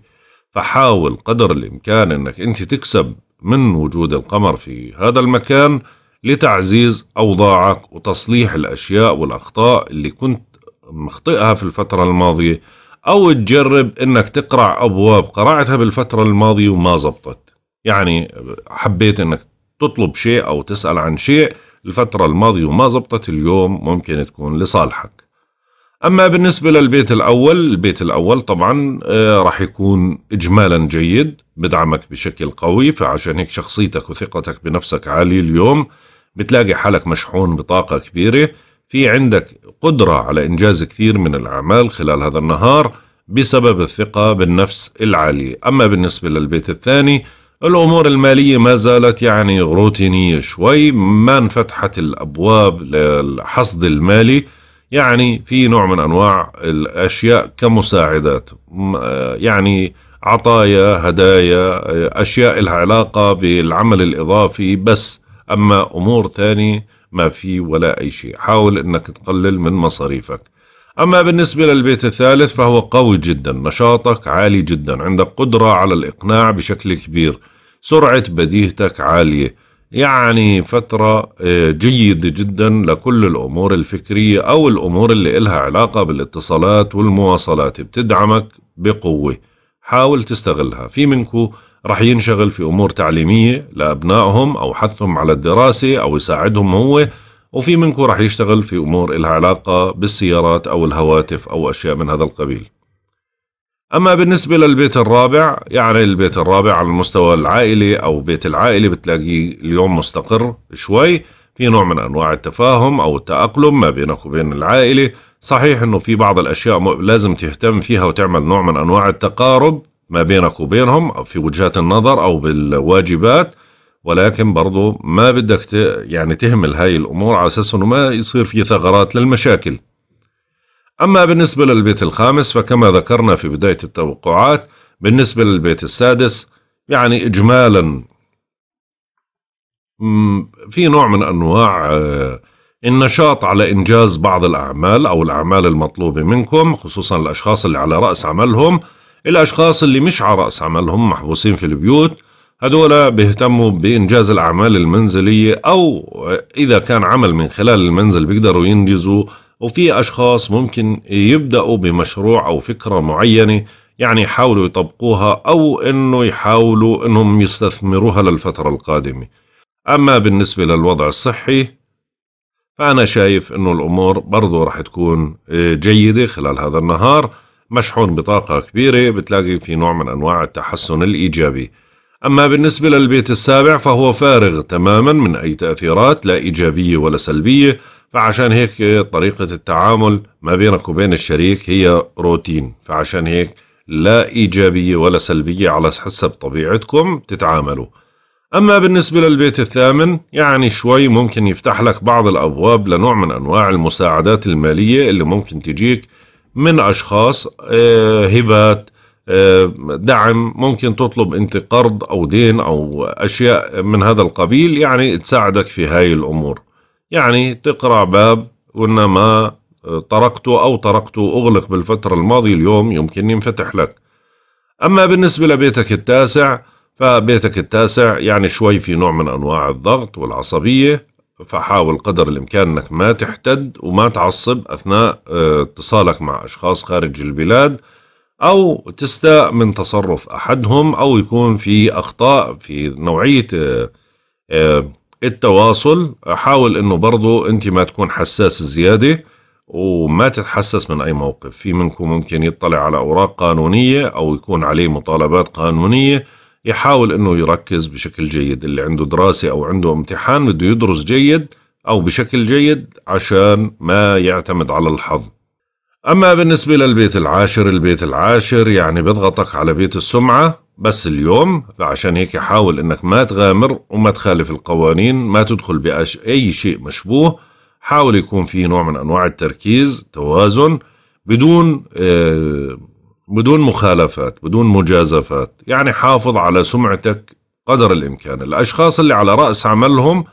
فحاول قدر الإمكان أنك أنت تكسب من وجود القمر في هذا المكان لتعزيز أوضاعك وتصليح الأشياء والأخطاء اللي كنت مخطئها في الفترة الماضية أو تجرب أنك تقرع أبواب قرعتها بالفترة الماضية وما زبطت يعني حبيت أنك تطلب شيء أو تسأل عن شيء الفترة الماضية وما زبطت اليوم ممكن تكون لصالحك أما بالنسبة للبيت الأول البيت الأول طبعا آه، راح يكون إجمالا جيد بدعمك بشكل قوي فعشان هيك شخصيتك وثقتك بنفسك عالية اليوم بتلاقي حالك مشحون بطاقة كبيرة في عندك قدرة على إنجاز كثير من الأعمال خلال هذا النهار بسبب الثقة بالنفس العالية أما بالنسبة للبيت الثاني الأمور المالية ما زالت يعني روتينية شوي ما انفتحت الأبواب للحصد المالي يعني في نوع من أنواع الأشياء كمساعدات آه، يعني عطايا هدايا آه، أشياء لها علاقة بالعمل الإضافي بس أما أمور ثانية ما في ولا أي شيء حاول أنك تقلل من مصاريفك أما بالنسبة للبيت الثالث فهو قوي جدا نشاطك عالي جدا عندك قدرة على الإقناع بشكل كبير سرعة بديهتك عالية يعني فترة آه، جيدة جدا لكل الأمور الفكرية أو الأمور اللي إلها علاقة بالاتصالات والمواصلات بتدعمك بقوة حاول تستغلها في منكو رح ينشغل في أمور تعليمية لأبنائهم أو حثهم على الدراسة أو يساعدهم هو وفي منكو رح يشتغل في أمور إلها علاقة بالسيارات أو الهواتف أو أشياء من هذا القبيل أما بالنسبة للبيت الرابع يعني البيت الرابع على المستوى العائلي أو بيت العائلة بتلاقيه اليوم مستقر شوي في نوع من أنواع التفاهم أو التأقلم ما بينك وبين العائلة صحيح أنه في بعض الأشياء لازم تهتم فيها وتعمل نوع من أنواع التقارب ما بينك وبينهم أو في وجهات النظر أو بالواجبات ولكن برضو ما بدك يعني تهمل هاي الأمور على أساس أنه ما يصير في ثغرات للمشاكل أما بالنسبة للبيت الخامس فكما ذكرنا في بداية التوقعات بالنسبة للبيت السادس يعني إجمالا في نوع من أنواع آه، النشاط على إنجاز بعض الأعمال أو الأعمال المطلوبة منكم خصوصا الأشخاص اللي على رأس عملهم الأشخاص اللي مش على رأس عملهم محبوسين في البيوت هدول بيهتموا بإنجاز الأعمال المنزلية أو آه، إذا كان عمل من خلال المنزل بيقدروا ينجزوا وفي أشخاص ممكن يبدأوا بمشروع أو فكرة معينة يعني يحاولوا يطبقوها أو أنه يحاولوا أنهم يستثمروها للفترة القادمة أما بالنسبة للوضع الصحي فأنا شايف أنه الأمور برضو رح تكون آه، جيدة خلال هذا النهار مشحون بطاقة كبيرة بتلاقي في نوع من أنواع التحسن الإيجابي أما بالنسبة للبيت السابع فهو فارغ تماما من أي تأثيرات لا إيجابية ولا سلبية فعشان هيك طريقة التعامل ما بينك وبين الشريك هي روتين فعشان هيك لا إيجابية ولا سلبية على حسب طبيعتكم تتعاملوا أما بالنسبة للبيت الثامن يعني شوي ممكن يفتح لك بعض الأبواب لنوع من أنواع المساعدات المالية اللي ممكن تجيك من أشخاص آه، هبات آه، دعم ممكن تطلب أنت قرض أو دين أو أشياء من هذا القبيل يعني تساعدك في هاي الأمور يعني تقرأ باب قلنا ما طرقته أو طرقته أغلق بالفترة الماضية اليوم يمكن ينفتح لك أما بالنسبة لبيتك التاسع فبيتك التاسع يعني شوي في نوع من أنواع الضغط والعصبية فحاول قدر الإمكان أنك ما تحتد وما تعصب أثناء آه، اتصالك مع أشخاص خارج البلاد أو تستاء من تصرف أحدهم أو يكون في أخطاء في نوعية آه، آه، التواصل حاول انه برضو انت ما تكون حساس زياده وما تتحسس من اي موقف في منكم ممكن يطلع على اوراق قانونيه او يكون عليه مطالبات قانونيه يحاول انه يركز بشكل جيد اللي عنده دراسه او عنده امتحان بده يدرس جيد او بشكل جيد عشان ما يعتمد على الحظ اما بالنسبه للبيت العاشر البيت العاشر يعني بيضغطك على بيت السمعه بس اليوم فعشان هيك حاول انك ما تغامر وما تخالف القوانين ما تدخل بأي شيء مشبوه حاول يكون في نوع من انواع التركيز توازن بدون آه، بدون مخالفات بدون مجازفات يعني حافظ على سمعتك قدر الامكان الاشخاص اللي على راس عملهم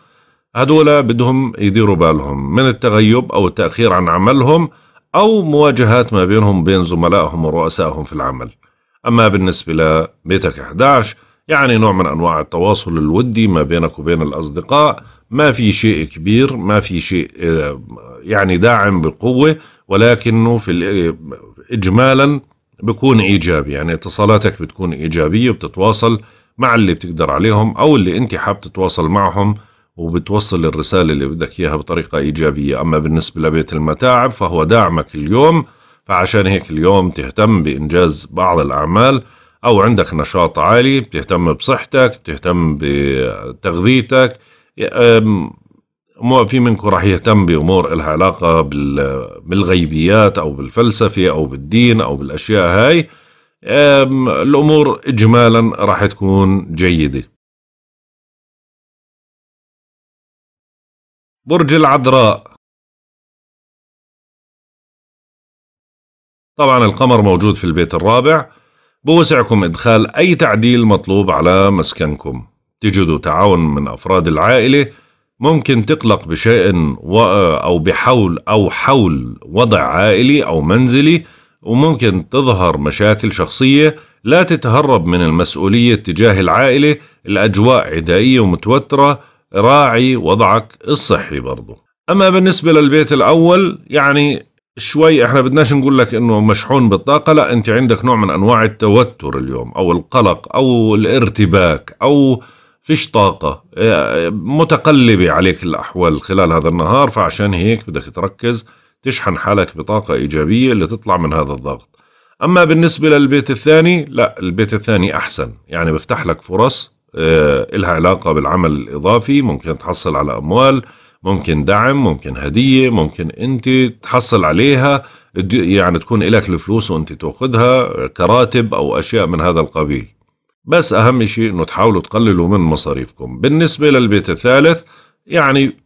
هدول بدهم يديروا بالهم من التغيب او التاخير عن عملهم او مواجهات ما بينهم بين زملائهم ورؤسائهم في العمل أما بالنسبة لبيتك 11 يعني نوع من أنواع التواصل الودي ما بينك وبين الأصدقاء ما في شيء كبير ما في شيء آه، يعني داعم بقوة ولكنه في آه، إجمالا بكون إيجابي يعني اتصالاتك بتكون إيجابية وبتتواصل مع اللي بتقدر عليهم أو اللي أنت حاب تتواصل معهم وبتوصل الرسالة اللي بدك إياها بطريقة إيجابية أما بالنسبة لبيت المتاعب فهو داعمك اليوم فعشان هيك اليوم تهتم بإنجاز بعض الأعمال أو عندك نشاط عالي بتهتم بصحتك بتهتم بتغذيتك في منكم راح يهتم بأمور إلها علاقة بالغيبيات أو بالفلسفة أو بالدين أو بالأشياء هاي الأمور إجمالا راح تكون جيدة برج العذراء طبعا القمر موجود في البيت الرابع بوسعكم إدخال أي تعديل مطلوب على مسكنكم تجدوا تعاون من أفراد العائلة ممكن تقلق بشيء و أو بحول أو حول وضع عائلي أو منزلي وممكن تظهر مشاكل شخصية لا تتهرب من المسؤولية تجاه العائلة الأجواء عدائية ومتوترة راعي وضعك الصحي برضو أما بالنسبة للبيت الأول يعني شوي احنا بدناش نقول لك انه مشحون بالطاقه لا انت عندك نوع من انواع التوتر اليوم او القلق او الارتباك او فيش طاقة آه، متقلبة عليك الأحوال خلال هذا النهار فعشان هيك بدك تركز تشحن حالك بطاقة إيجابية اللي تطلع من هذا الضغط أما بالنسبة للبيت الثاني لا البيت الثاني أحسن يعني بفتح لك فرص آه، إلها علاقة بالعمل الإضافي ممكن تحصل على أموال ممكن دعم ممكن هدية ممكن أنت تحصل عليها يعني تكون إلك الفلوس وأنت تأخذها كراتب أو أشياء من هذا القبيل بس أهم شيء أنه تحاولوا تقللوا من مصاريفكم بالنسبة للبيت الثالث يعني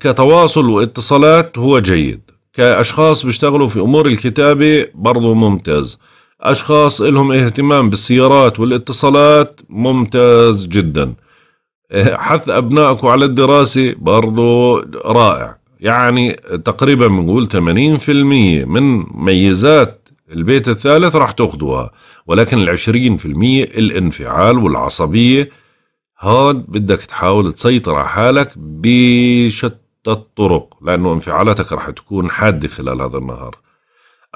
كتواصل واتصالات هو جيد كأشخاص بيشتغلوا في أمور الكتابة برضو ممتاز أشخاص لهم اهتمام بالسيارات والاتصالات ممتاز جدا حث أبنائك على الدراسة برضو رائع يعني تقريبا بنقول 80% من ميزات البيت الثالث راح تاخذوها ولكن ال 20% الانفعال والعصبية هون بدك تحاول تسيطر على حالك بشتى الطرق لأنه انفعالاتك راح تكون حادة خلال هذا النهار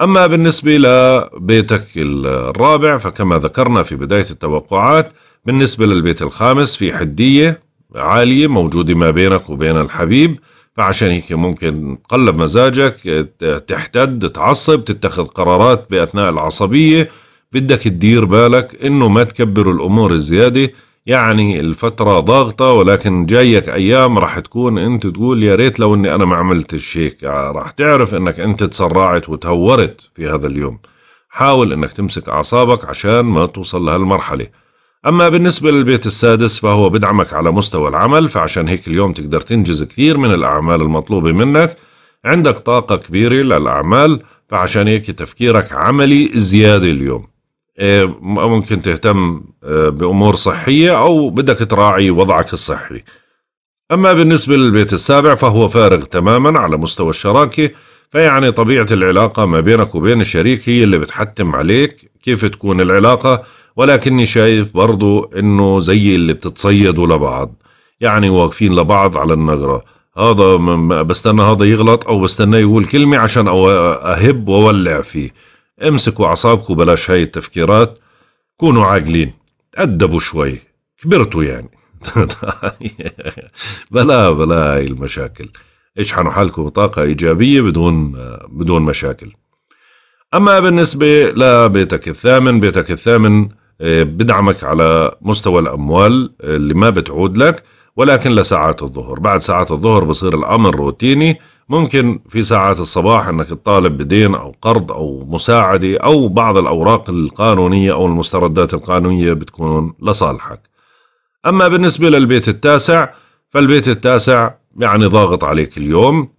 أما بالنسبة لبيتك الرابع فكما ذكرنا في بداية التوقعات بالنسبة للبيت الخامس في حدية عالية موجودة ما بينك وبين الحبيب فعشان هيك ممكن تقلب مزاجك تحتد تعصب تتخذ قرارات بأثناء العصبية بدك تدير بالك انه ما تكبر الامور زيادة يعني الفترة ضاغطة ولكن جايك ايام راح تكون انت تقول يا ريت لو اني انا ما عملت هيك راح تعرف انك انت تسرعت وتهورت في هذا اليوم حاول انك تمسك اعصابك عشان ما توصل لهالمرحلة أما بالنسبة للبيت السادس فهو بدعمك على مستوى العمل فعشان هيك اليوم تقدر تنجز كثير من الأعمال المطلوبة منك عندك طاقة كبيرة للأعمال فعشان هيك تفكيرك عملي زيادة اليوم إيه، ممكن تهتم آه، بأمور صحية أو بدك تراعي وضعك الصحي أما بالنسبة للبيت السابع فهو فارغ تماما على مستوى الشراكة فيعني طبيعة العلاقة ما بينك وبين الشريك هي اللي بتحتم عليك كيف تكون العلاقة ولكني شايف برضو انه زي اللي بتتصيدوا لبعض يعني واقفين لبعض على النجرة هذا بستنى هذا يغلط او بستنى يقول كلمة عشان اهب وولع فيه امسكوا اعصابكم بلاش هاي التفكيرات كونوا عاقلين تأدبوا شوي كبرتوا يعني بلا بلا هاي المشاكل اشحنوا حالكم بطاقة إيجابية بدون بدون مشاكل أما بالنسبة لبيتك الثامن بيتك الثامن آه، بدعمك على مستوى الأموال اللي ما بتعود لك ولكن لساعات الظهر بعد ساعات الظهر بصير الأمر روتيني ممكن في ساعات الصباح أنك تطالب بدين أو قرض أو مساعدة أو بعض الأوراق القانونية أو المستردات القانونية بتكون لصالحك أما بالنسبة للبيت التاسع فالبيت التاسع يعني ضاغط عليك اليوم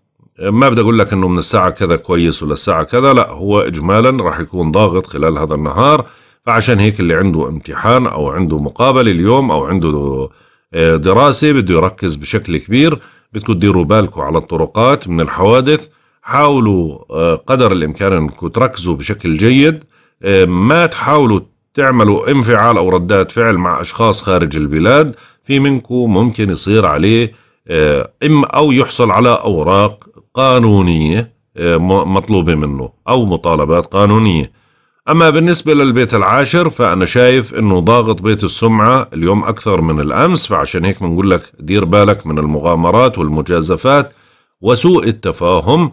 ما بدي اقول لك انه من الساعه كذا كويس ولا الساعه كذا لا هو اجمالا راح يكون ضاغط خلال هذا النهار فعشان هيك اللي عنده امتحان او عنده مقابله اليوم او عنده آه، دراسه بده يركز بشكل كبير بدكم تديروا بالكم على الطرقات من الحوادث حاولوا آه، قدر الامكان انكم تركزوا بشكل جيد آه، ما تحاولوا تعملوا انفعال او ردات فعل مع اشخاص خارج البلاد في منكم ممكن يصير عليه ام او يحصل على اوراق قانونيه مطلوبه منه او مطالبات قانونيه أما بالنسبة للبيت العاشر فأنا شايف أنه ضاغط بيت السمعة اليوم أكثر من الأمس فعشان هيك بنقول لك دير بالك من المغامرات والمجازفات وسوء التفاهم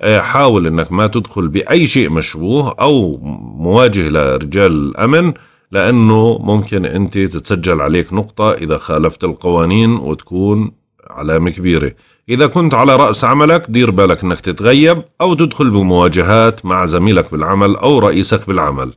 آه، حاول أنك ما تدخل بأي شيء مشبوه أو مواجه لرجال الأمن لأنه ممكن أنت تتسجل عليك نقطة إذا خالفت القوانين وتكون علامة كبيرة إذا كنت على رأس عملك دير بالك أنك تتغيب أو تدخل بمواجهات مع زميلك بالعمل أو رئيسك بالعمل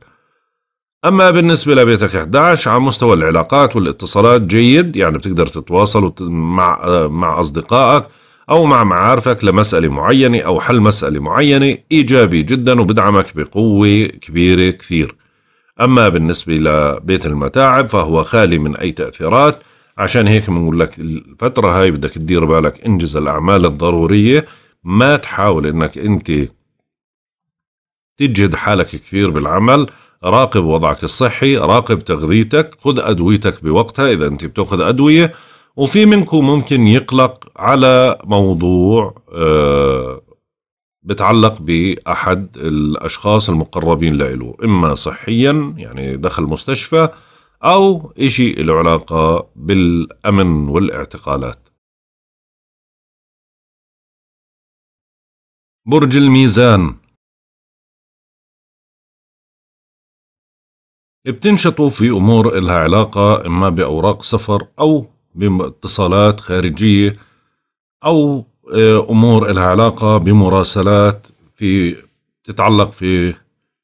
أما بالنسبة لبيتك 11 على مستوى العلاقات والاتصالات جيد يعني بتقدر تتواصل مع مع أصدقائك أو مع معارفك لمسألة معينة أو حل مسألة معينة إيجابي جدا وبدعمك بقوة كبيرة كثير أما بالنسبة لبيت المتاعب فهو خالي من أي تأثيرات عشان هيك بنقول لك الفترة هاي بدك تدير بالك انجز الأعمال الضرورية ما تحاول انك انت تجهد حالك كثير بالعمل راقب وضعك الصحي راقب تغذيتك خذ أدويتك بوقتها إذا أنت بتأخذ أدوية وفي منكم ممكن يقلق على موضوع أه بتعلق بأحد الأشخاص المقربين له إما صحيا يعني دخل مستشفى أو إشي له علاقة بالأمن والاعتقالات برج الميزان بتنشطوا في أمور إلها علاقة إما بأوراق سفر أو باتصالات خارجية أو آه، أمور إلها علاقة بمراسلات في تتعلق في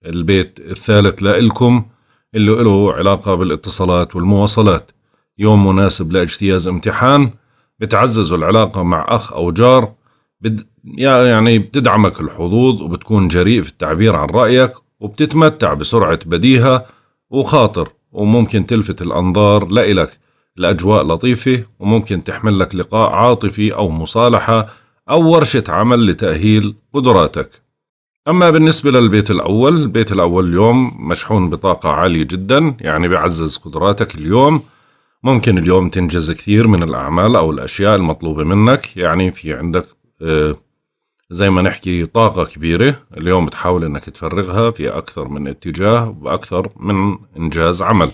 البيت الثالث لإلكم اللي له علاقة بالاتصالات والمواصلات يوم مناسب لاجتياز امتحان بتعززوا العلاقة مع أخ أو جار بد يعني بتدعمك الحظوظ وبتكون جريء في التعبير عن رأيك وبتتمتع بسرعة بديهة وخاطر وممكن تلفت الأنظار لإلك الأجواء لطيفة وممكن تحمل لك لقاء عاطفي أو مصالحة أو ورشة عمل لتأهيل قدراتك أما بالنسبة للبيت الأول البيت الأول اليوم مشحون بطاقة عالية جدا يعني بيعزز قدراتك اليوم ممكن اليوم تنجز كثير من الأعمال أو الأشياء المطلوبة منك يعني في عندك آه، زي ما نحكي طاقة كبيرة اليوم تحاول أنك تفرغها في أكثر من اتجاه وأكثر من إنجاز عمل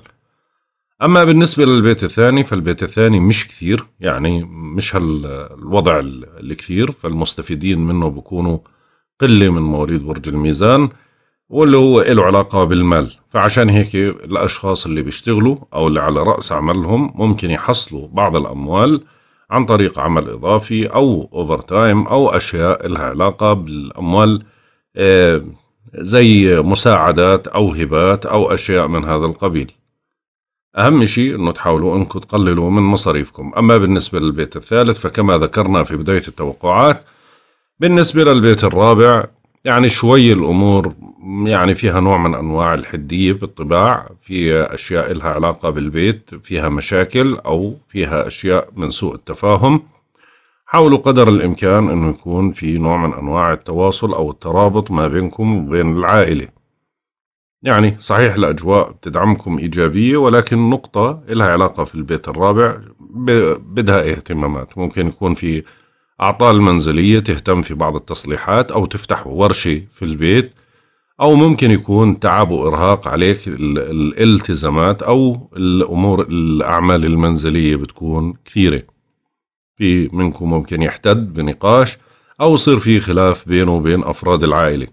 أما بالنسبة للبيت الثاني فالبيت الثاني مش كثير يعني مش هالوضع الكثير فالمستفيدين منه بكونوا قلة من مواليد برج الميزان واللي هو له علاقة بالمال فعشان هيك الأشخاص اللي بيشتغلوا أو اللي على رأس عملهم ممكن يحصلوا بعض الأموال عن طريق عمل إضافي أو أوفر تايم أو أشياء لها علاقة بالأموال آه، زي مساعدات أو هبات أو أشياء من هذا القبيل أهم شيء أنه تحاولوا أنكم تقللوا من مصاريفكم أما بالنسبة للبيت الثالث فكما ذكرنا في بداية التوقعات بالنسبة للبيت الرابع يعني شوي الأمور يعني فيها نوع من أنواع الحدية بالطباع في أشياء لها علاقة بالبيت فيها مشاكل أو فيها أشياء من سوء التفاهم حاولوا قدر الإمكان أنه يكون في نوع من أنواع التواصل أو الترابط ما بينكم وبين العائلة يعني صحيح الأجواء بتدعمكم إيجابية ولكن نقطة لها علاقة في البيت الرابع بدها اهتمامات ممكن يكون في أعطال منزلية تهتم في بعض التصليحات أو تفتح ورشة في البيت أو ممكن يكون تعب وإرهاق عليك الالتزامات أو الأمور الأعمال المنزلية بتكون كثيرة في منكم ممكن يحتد بنقاش أو يصير في خلاف بينه وبين أفراد العائلة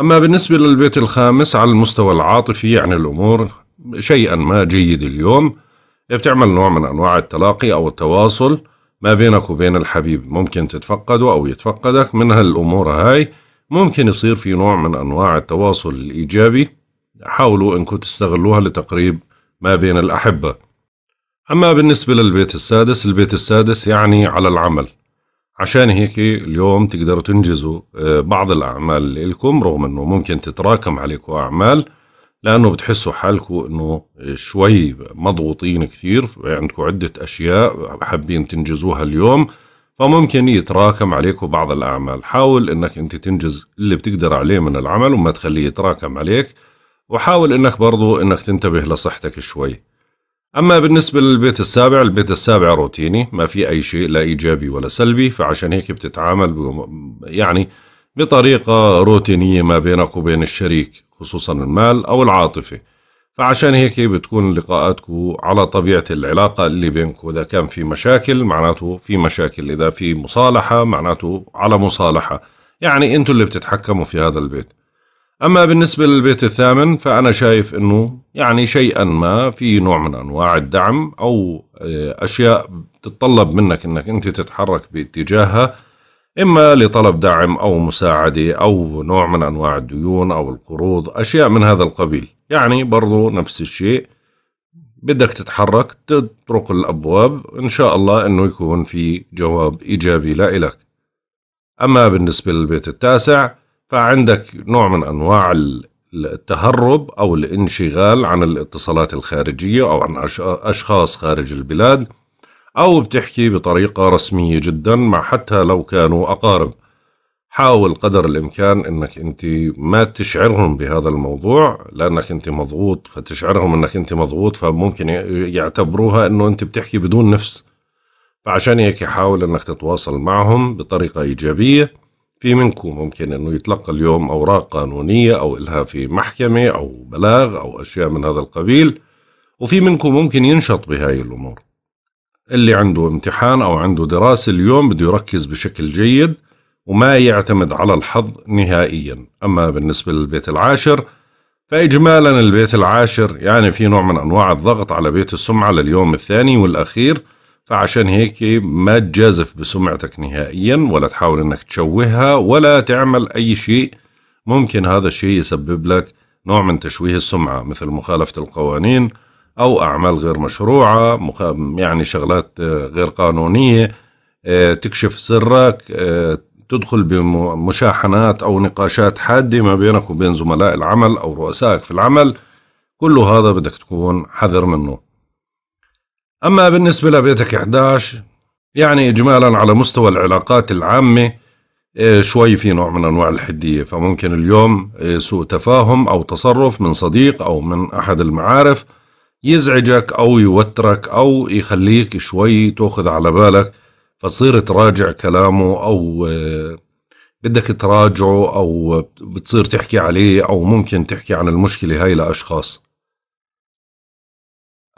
أما بالنسبة للبيت الخامس على المستوى العاطفي يعني الأمور شيئا ما جيد اليوم بتعمل نوع من أنواع التلاقي أو التواصل ما بينك وبين الحبيب ممكن تتفقده أو يتفقدك من هالأمور هاي ممكن يصير في نوع من أنواع التواصل الإيجابي حاولوا إنكم تستغلوها لتقريب ما بين الأحبة أما بالنسبة للبيت السادس البيت السادس يعني على العمل عشان هيك اليوم تقدروا تنجزوا آه، بعض الأعمال لكم رغم أنه ممكن تتراكم عليكم أعمال لانه بتحسوا حالكم انه شوي مضغوطين كثير عندكم عده اشياء حابين تنجزوها اليوم فممكن يتراكم عليكم بعض الاعمال حاول انك انت تنجز اللي بتقدر عليه من العمل وما تخليه يتراكم عليك وحاول انك برضو انك تنتبه لصحتك شوي اما بالنسبه للبيت السابع البيت السابع روتيني ما في اي شيء لا ايجابي ولا سلبي فعشان هيك بتتعامل يعني بطريقه روتينيه ما بينك وبين الشريك خصوصا المال أو العاطفة فعشان هيك بتكون لقاءاتكم على طبيعة العلاقة اللي بينكم إذا كان في مشاكل معناته في مشاكل إذا في مصالحة معناته على مصالحة يعني أنتوا اللي بتتحكموا في هذا البيت أما بالنسبة للبيت الثامن فأنا شايف أنه يعني شيئا ما في نوع من أنواع الدعم أو آه، أشياء تتطلب منك أنك أنت تتحرك باتجاهها إما لطلب دعم أو مساعدة أو نوع من أنواع الديون أو القروض أشياء من هذا القبيل يعني برضو نفس الشيء بدك تتحرك تطرق الأبواب إن شاء الله أنه يكون في جواب إيجابي لإلك أما بالنسبة للبيت التاسع فعندك نوع من أنواع التهرب أو الانشغال عن الاتصالات الخارجية أو عن أشخاص خارج البلاد أو بتحكي بطريقة رسمية جدا مع حتى لو كانوا أقارب حاول قدر الإمكان أنك أنت ما تشعرهم بهذا الموضوع لأنك أنت مضغوط فتشعرهم أنك أنت مضغوط فممكن يعتبروها أنه أنت بتحكي بدون نفس فعشان هيك حاول أنك تتواصل معهم بطريقة إيجابية في منكم ممكن أنه يتلقى اليوم أوراق قانونية أو إلها في محكمة أو بلاغ أو أشياء من هذا القبيل وفي منكم ممكن ينشط بهاي الأمور اللي عنده امتحان أو عنده دراسة اليوم بده يركز بشكل جيد وما يعتمد على الحظ نهائيا أما بالنسبة للبيت العاشر فإجمالا البيت العاشر يعني في نوع من أنواع الضغط على بيت السمعة لليوم الثاني والأخير فعشان هيك ما تجازف بسمعتك نهائيا ولا تحاول انك تشوهها ولا تعمل اي شيء ممكن هذا الشيء يسبب لك نوع من تشويه السمعة مثل مخالفة القوانين أو أعمال غير مشروعة يعني شغلات آه، غير قانونية آه، تكشف سرك آه، تدخل بمشاحنات أو نقاشات حادة ما بينك وبين زملاء العمل أو رؤسائك في العمل كل هذا بدك تكون حذر منه أما بالنسبة لبيتك 11 يعني إجمالا على مستوى العلاقات العامة شوي في نوع من أنواع الحدية فممكن اليوم سوء تفاهم أو تصرف من صديق أو من أحد المعارف يزعجك أو يوترك أو يخليك شوي تأخذ على بالك فتصير تراجع كلامه أو آه، بدك تراجعه أو بتصير تحكي عليه أو ممكن تحكي عن المشكلة هاي لأشخاص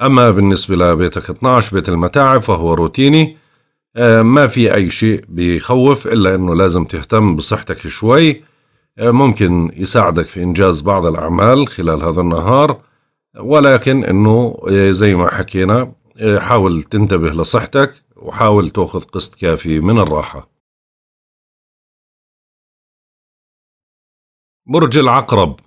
أما بالنسبة لبيتك 12 بيت المتاعب فهو روتيني آه، ما في أي شيء بيخوف إلا أنه لازم تهتم بصحتك شوي آه، ممكن يساعدك في إنجاز بعض الأعمال خلال هذا النهار ولكن انه إيه، زي ما حكينا إيه، حاول تنتبه لصحتك وحاول تاخذ قسط كافي من الراحه برج العقرب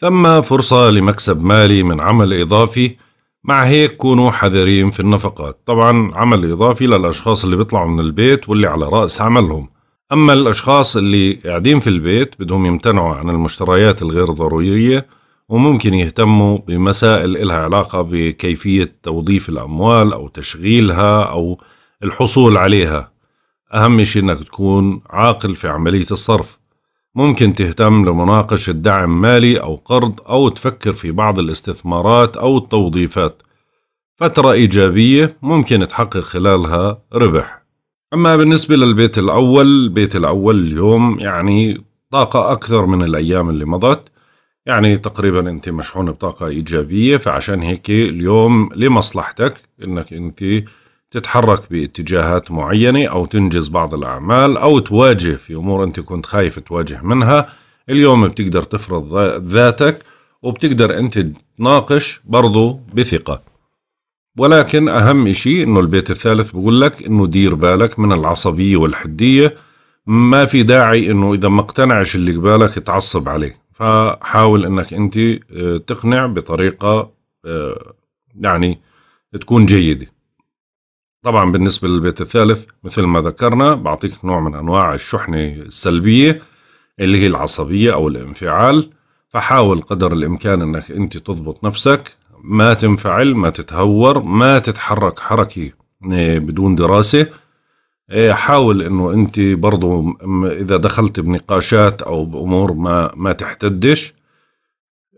ثم فرصة لمكسب مالي من عمل إضافي مع هيك كونوا حذرين في النفقات طبعا عمل إضافي للأشخاص اللي بيطلعوا من البيت واللي على رأس عملهم أما الأشخاص اللي قاعدين في البيت بدهم يمتنعوا عن المشتريات الغير ضرورية وممكن يهتموا بمسائل إلها علاقة بكيفية توظيف الأموال أو تشغيلها أو الحصول عليها أهم شيء أنك تكون عاقل في عملية الصرف ممكن تهتم لمناقشة دعم مالي أو قرض أو تفكر في بعض الاستثمارات أو التوظيفات فترة إيجابية ممكن تحقق خلالها ربح أما بالنسبة للبيت الأول البيت الأول اليوم يعني طاقة أكثر من الأيام اللي مضت يعني تقريبا أنت مشحون بطاقة إيجابية فعشان هيك اليوم لمصلحتك أنك أنت تتحرك باتجاهات معينة أو تنجز بعض الأعمال أو تواجه في أمور أنت كنت خايف تواجه منها اليوم بتقدر تفرض ذاتك وبتقدر أنت تناقش برضو بثقة ولكن أهم شيء إنه البيت الثالث بقول لك إنه دير بالك من العصبية والحدية ما في داعي إنه إذا ما اقتنعش اللي قبالك تعصب عليه فحاول إنك أنت آه، تقنع بطريقة آه، يعني تكون جيدة طبعا بالنسبة للبيت الثالث مثل ما ذكرنا بعطيك نوع من أنواع الشحنة السلبية اللي هي العصبية أو الانفعال فحاول قدر الإمكان أنك أنت تضبط نفسك ما تنفعل ما تتهور ما تتحرك حركة إيه، بدون دراسة إيه، حاول انه انت برضو اذا دخلت بنقاشات او بامور ما ما تحتدش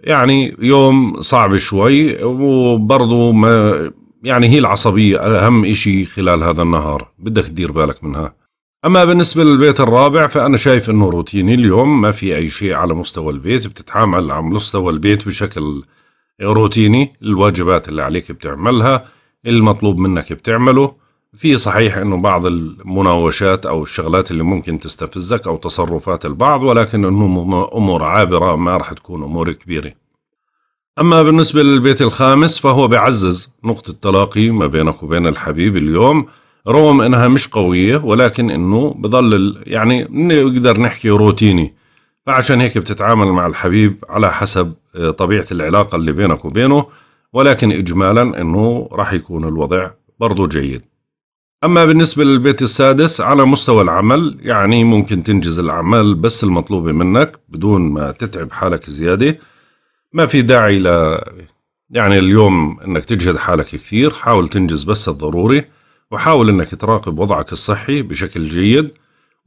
يعني يوم صعب شوي وبرضو ما يعني هي العصبية اهم اشي خلال هذا النهار بدك تدير بالك منها اما بالنسبة للبيت الرابع فانا شايف انه روتيني اليوم ما في اي شيء على مستوى البيت بتتعامل على مستوى البيت بشكل روتيني الواجبات اللي عليك بتعملها المطلوب منك بتعمله في صحيح انه بعض المناوشات او الشغلات اللي ممكن تستفزك او تصرفات البعض ولكن انه امور عابره ما راح تكون امور كبيره. اما بالنسبه للبيت الخامس فهو بيعزز نقطه تلاقي ما بينك وبين الحبيب اليوم رغم انها مش قويه ولكن انه بضل يعني نقدر نحكي روتيني فعشان هيك بتتعامل مع الحبيب على حسب آه، طبيعة العلاقة اللي بينك وبينه ولكن إجمالا أنه راح يكون الوضع برضو جيد أما بالنسبة للبيت السادس على مستوى العمل يعني ممكن تنجز الأعمال بس المطلوبة منك بدون ما تتعب حالك زيادة ما في داعي ل يعني اليوم أنك تجهد حالك كثير حاول تنجز بس الضروري وحاول أنك تراقب وضعك الصحي بشكل جيد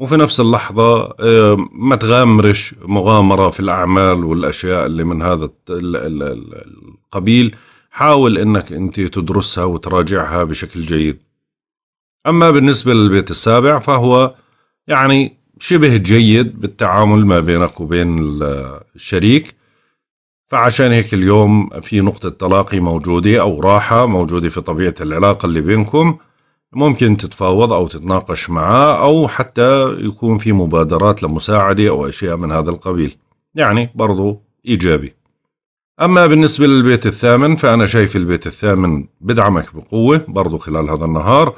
وفي نفس اللحظة آه، ما تغامرش مغامرة في الأعمال والأشياء اللي من هذا القبيل حاول أنك أنت تدرسها وتراجعها بشكل جيد أما بالنسبة للبيت السابع فهو يعني شبه جيد بالتعامل ما بينك وبين الشريك فعشان هيك اليوم في نقطة تلاقي موجودة أو راحة موجودة في طبيعة العلاقة اللي بينكم ممكن تتفاوض أو تتناقش معاه أو حتى يكون في مبادرات لمساعدة أو أشياء من هذا القبيل يعني برضو إيجابي أما بالنسبة للبيت الثامن فأنا شايف البيت الثامن بدعمك بقوة برضو خلال هذا النهار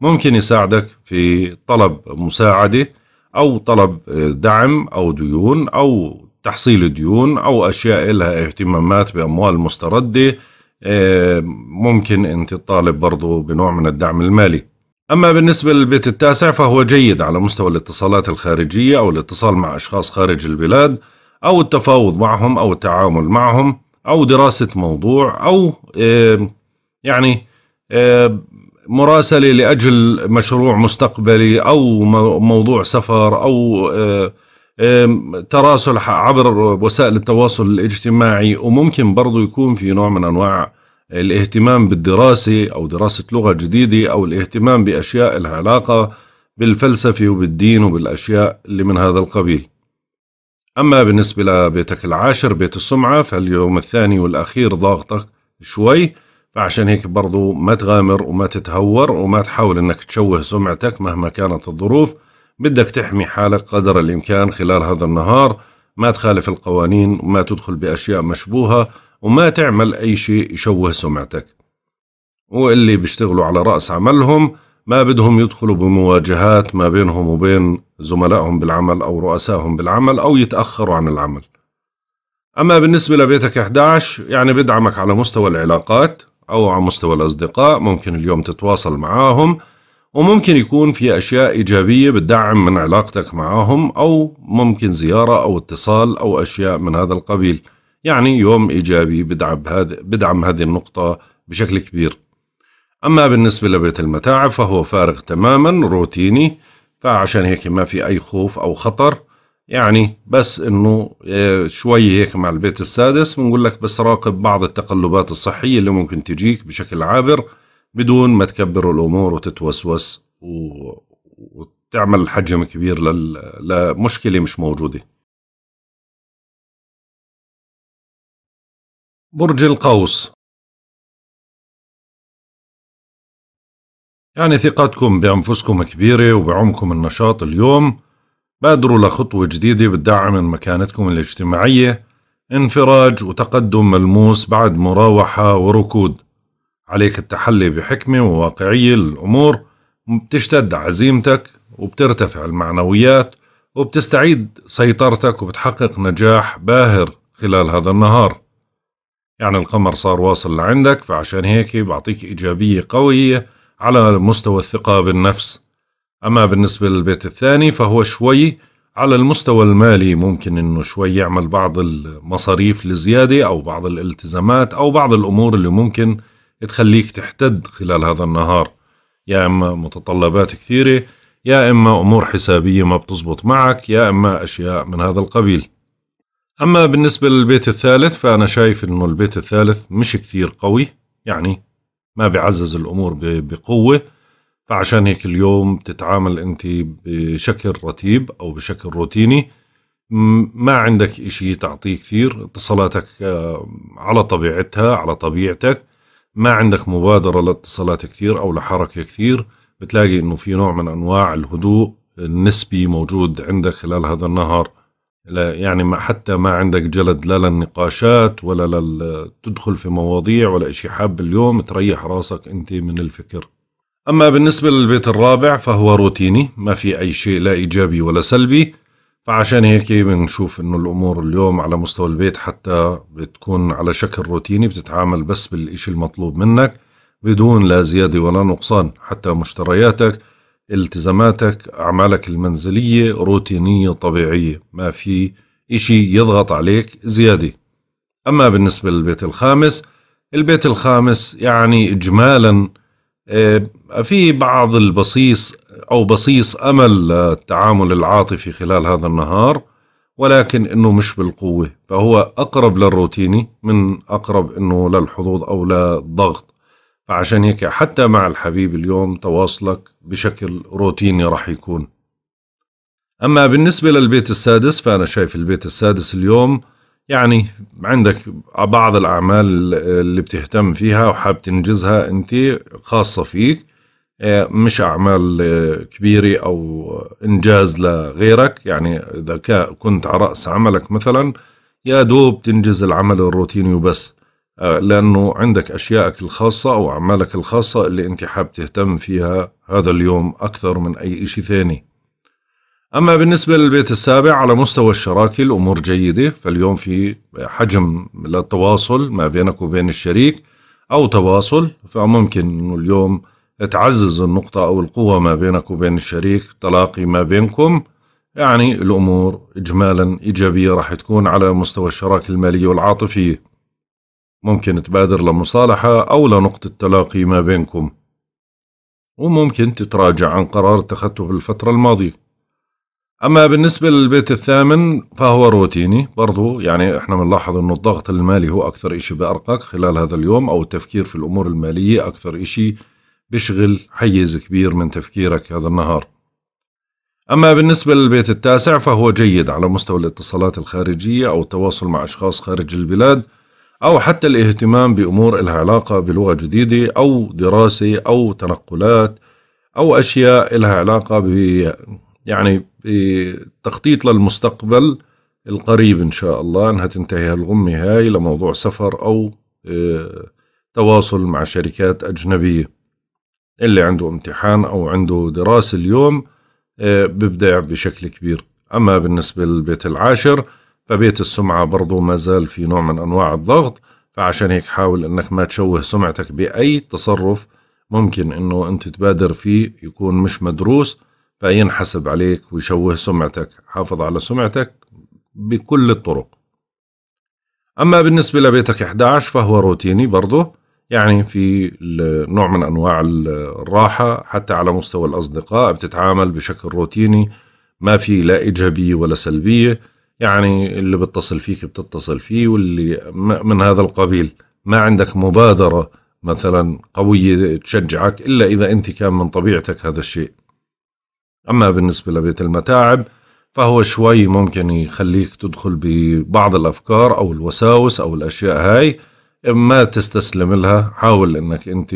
ممكن يساعدك في طلب مساعدة أو طلب دعم أو ديون أو تحصيل ديون أو أشياء لها اهتمامات بأموال مستردة آه، ممكن أنت تطالب برضو بنوع من الدعم المالي أما بالنسبة للبيت التاسع فهو جيد على مستوى الاتصالات الخارجية أو الاتصال مع أشخاص خارج البلاد أو التفاوض معهم أو التعامل معهم أو دراسة موضوع أو آه، يعني آه، مراسلة لأجل مشروع مستقبلي أو موضوع سفر أو تراسل عبر وسائل التواصل الاجتماعي وممكن برضو يكون في نوع من أنواع الاهتمام بالدراسة أو دراسة لغة جديدة أو الاهتمام بأشياء لها علاقة بالفلسفة وبالدين وبالأشياء اللي من هذا القبيل أما بالنسبة لبيتك العاشر بيت السمعة فاليوم الثاني والأخير ضاغطك شوي فعشان هيك برضو ما تغامر وما تتهور وما تحاول أنك تشوه سمعتك مهما كانت الظروف بدك تحمي حالك قدر الإمكان خلال هذا النهار ما تخالف القوانين وما تدخل بأشياء مشبوهة وما تعمل أي شيء يشوه سمعتك واللي بيشتغلوا على رأس عملهم ما بدهم يدخلوا بمواجهات ما بينهم وبين زملائهم بالعمل أو رؤسائهم بالعمل أو يتأخروا عن العمل أما بالنسبة لبيتك 11 يعني بدعمك على مستوى العلاقات أو على مستوى الأصدقاء ممكن اليوم تتواصل معاهم وممكن يكون في أشياء إيجابية بتدعم من علاقتك معهم أو ممكن زيارة أو اتصال أو أشياء من هذا القبيل يعني يوم إيجابي بدعم بدعم هذه النقطة بشكل كبير أما بالنسبة لبيت المتاعب فهو فارغ تماما روتيني فعشان هيك ما في أي خوف أو خطر يعني بس إنه آه، شوي هيك مع البيت السادس بنقول لك بس راقب بعض التقلبات الصحية اللي ممكن تجيك بشكل عابر بدون ما تكبر الامور وتتوسوس و... وتعمل حجم كبير لمشكله مش موجوده. برج القوس يعني ثقتكم بأنفسكم كبيرة وبعمكم النشاط اليوم بادروا لخطوة جديدة بتدعم من مكانتكم الاجتماعية انفراج وتقدم ملموس بعد مراوحة وركود عليك التحلي بحكمة وواقعية للأمور بتشتد عزيمتك وبترتفع المعنويات وبتستعيد سيطرتك وبتحقق نجاح باهر خلال هذا النهار يعني القمر صار واصل لعندك فعشان هيك بعطيك إيجابية قوية على مستوى الثقة بالنفس أما بالنسبة للبيت الثاني فهو شوي على المستوى المالي ممكن انه شوي يعمل بعض المصاريف لزيادة او بعض الالتزامات او بعض الامور اللي ممكن تخليك تحتد خلال هذا النهار يا اما متطلبات كثيره يا اما امور حسابيه ما بتزبط معك يا اما اشياء من هذا القبيل اما بالنسبه للبيت الثالث فانا شايف انه البيت الثالث مش كثير قوي يعني ما بيعزز الامور بقوه فعشان هيك اليوم تتعامل انت بشكل رتيب او بشكل روتيني ما عندك اشي تعطيه كثير اتصالاتك آه، على طبيعتها على طبيعتك ما عندك مبادرة لاتصالات كثير أو لحركة كثير بتلاقي أنه في نوع من أنواع الهدوء النسبي موجود عندك خلال هذا النهار لا يعني ما حتى ما عندك جلد لا للنقاشات ولا لل... تدخل في مواضيع ولا شيء حاب اليوم تريح راسك انت من الفكر أما بالنسبة للبيت الرابع فهو روتيني ما في أي شيء لا إيجابي ولا سلبي فعشان هيك بنشوف انه الامور اليوم على مستوى البيت حتى بتكون على شكل روتيني بتتعامل بس بالشيء المطلوب منك بدون لا زياده ولا نقصان حتى مشترياتك التزاماتك اعمالك المنزليه روتينيه طبيعيه ما في إشي يضغط عليك زياده اما بالنسبه للبيت الخامس البيت الخامس يعني اجمالا آه، في بعض البصيص أو بصيص أمل للتعامل العاطفي خلال هذا النهار ولكن أنه مش بالقوة فهو أقرب للروتيني من أقرب أنه للحظوظ أو للضغط فعشان هيك حتى مع الحبيب اليوم تواصلك بشكل روتيني راح يكون أما بالنسبة للبيت السادس فأنا شايف البيت السادس اليوم يعني عندك بعض الأعمال اللي بتهتم فيها وحاب تنجزها أنت خاصة فيك مش اعمال آه، كبيره او انجاز لغيرك يعني اذا كنت على راس عملك مثلا يا دوب تنجز العمل الروتيني وبس آه، لانه عندك اشيائك الخاصه او اعمالك الخاصه اللي انت حاب تهتم فيها هذا اليوم اكثر من اي شيء ثاني اما بالنسبه للبيت السابع على مستوى الشراكه الامور جيده فاليوم في حجم للتواصل ما بينك وبين الشريك او تواصل فممكن انه اليوم تعزز النقطة أو القوة ما بينك وبين الشريك تلاقي ما بينكم يعني الأمور إجمالا إيجابية راح تكون على مستوى الشراكة المالية والعاطفية ممكن تبادر لمصالحة أو لنقطة تلاقي ما بينكم وممكن تتراجع عن قرار اتخذته بالفترة الماضية أما بالنسبة للبيت الثامن فهو روتيني برضو يعني إحنا بنلاحظ أنه الضغط المالي هو أكثر إشي بأرقك خلال هذا اليوم أو التفكير في الأمور المالية أكثر إشي بشغل حيز كبير من تفكيرك هذا النهار أما بالنسبة للبيت التاسع فهو جيد على مستوى الاتصالات الخارجية أو التواصل مع أشخاص خارج البلاد أو حتى الاهتمام بأمور لها علاقة بلغة جديدة أو دراسة أو تنقلات أو أشياء لها علاقة ب يعني بتخطيط للمستقبل القريب إن شاء الله أنها تنتهي هالغمة هاي لموضوع سفر أو آه، تواصل مع شركات أجنبية اللي عنده امتحان أو عنده دراسة اليوم آه، ببدع بشكل كبير أما بالنسبة للبيت العاشر فبيت السمعة برضه ما زال في نوع من أنواع الضغط فعشان هيك حاول أنك ما تشوه سمعتك بأي تصرف ممكن أنه أنت تبادر فيه يكون مش مدروس فينحسب عليك ويشوه سمعتك حافظ على سمعتك بكل الطرق أما بالنسبة لبيتك 11 فهو روتيني برضه يعني في نوع من انواع الراحه حتى على مستوى الاصدقاء بتتعامل بشكل روتيني ما في لا ايجابيه ولا سلبيه يعني اللي بتصل فيك بتتصل فيه واللي من هذا القبيل ما عندك مبادره مثلا قويه تشجعك الا اذا انت كان من طبيعتك هذا الشيء اما بالنسبه لبيت المتاعب فهو شوي ممكن يخليك تدخل ببعض الافكار او الوساوس او الاشياء هاي ما تستسلم لها حاول انك انت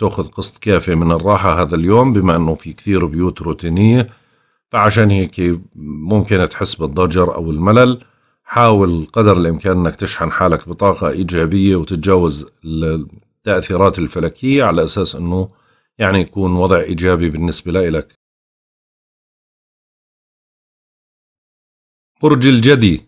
تاخذ قسط كافي من الراحه هذا اليوم بما انه في كثير بيوت روتينيه فعشان هيك ممكن تحس بالضجر او الملل حاول قدر الامكان انك تشحن حالك بطاقه ايجابيه وتتجاوز التاثيرات الفلكيه على اساس انه يعني يكون وضع ايجابي بالنسبه لك برج الجدي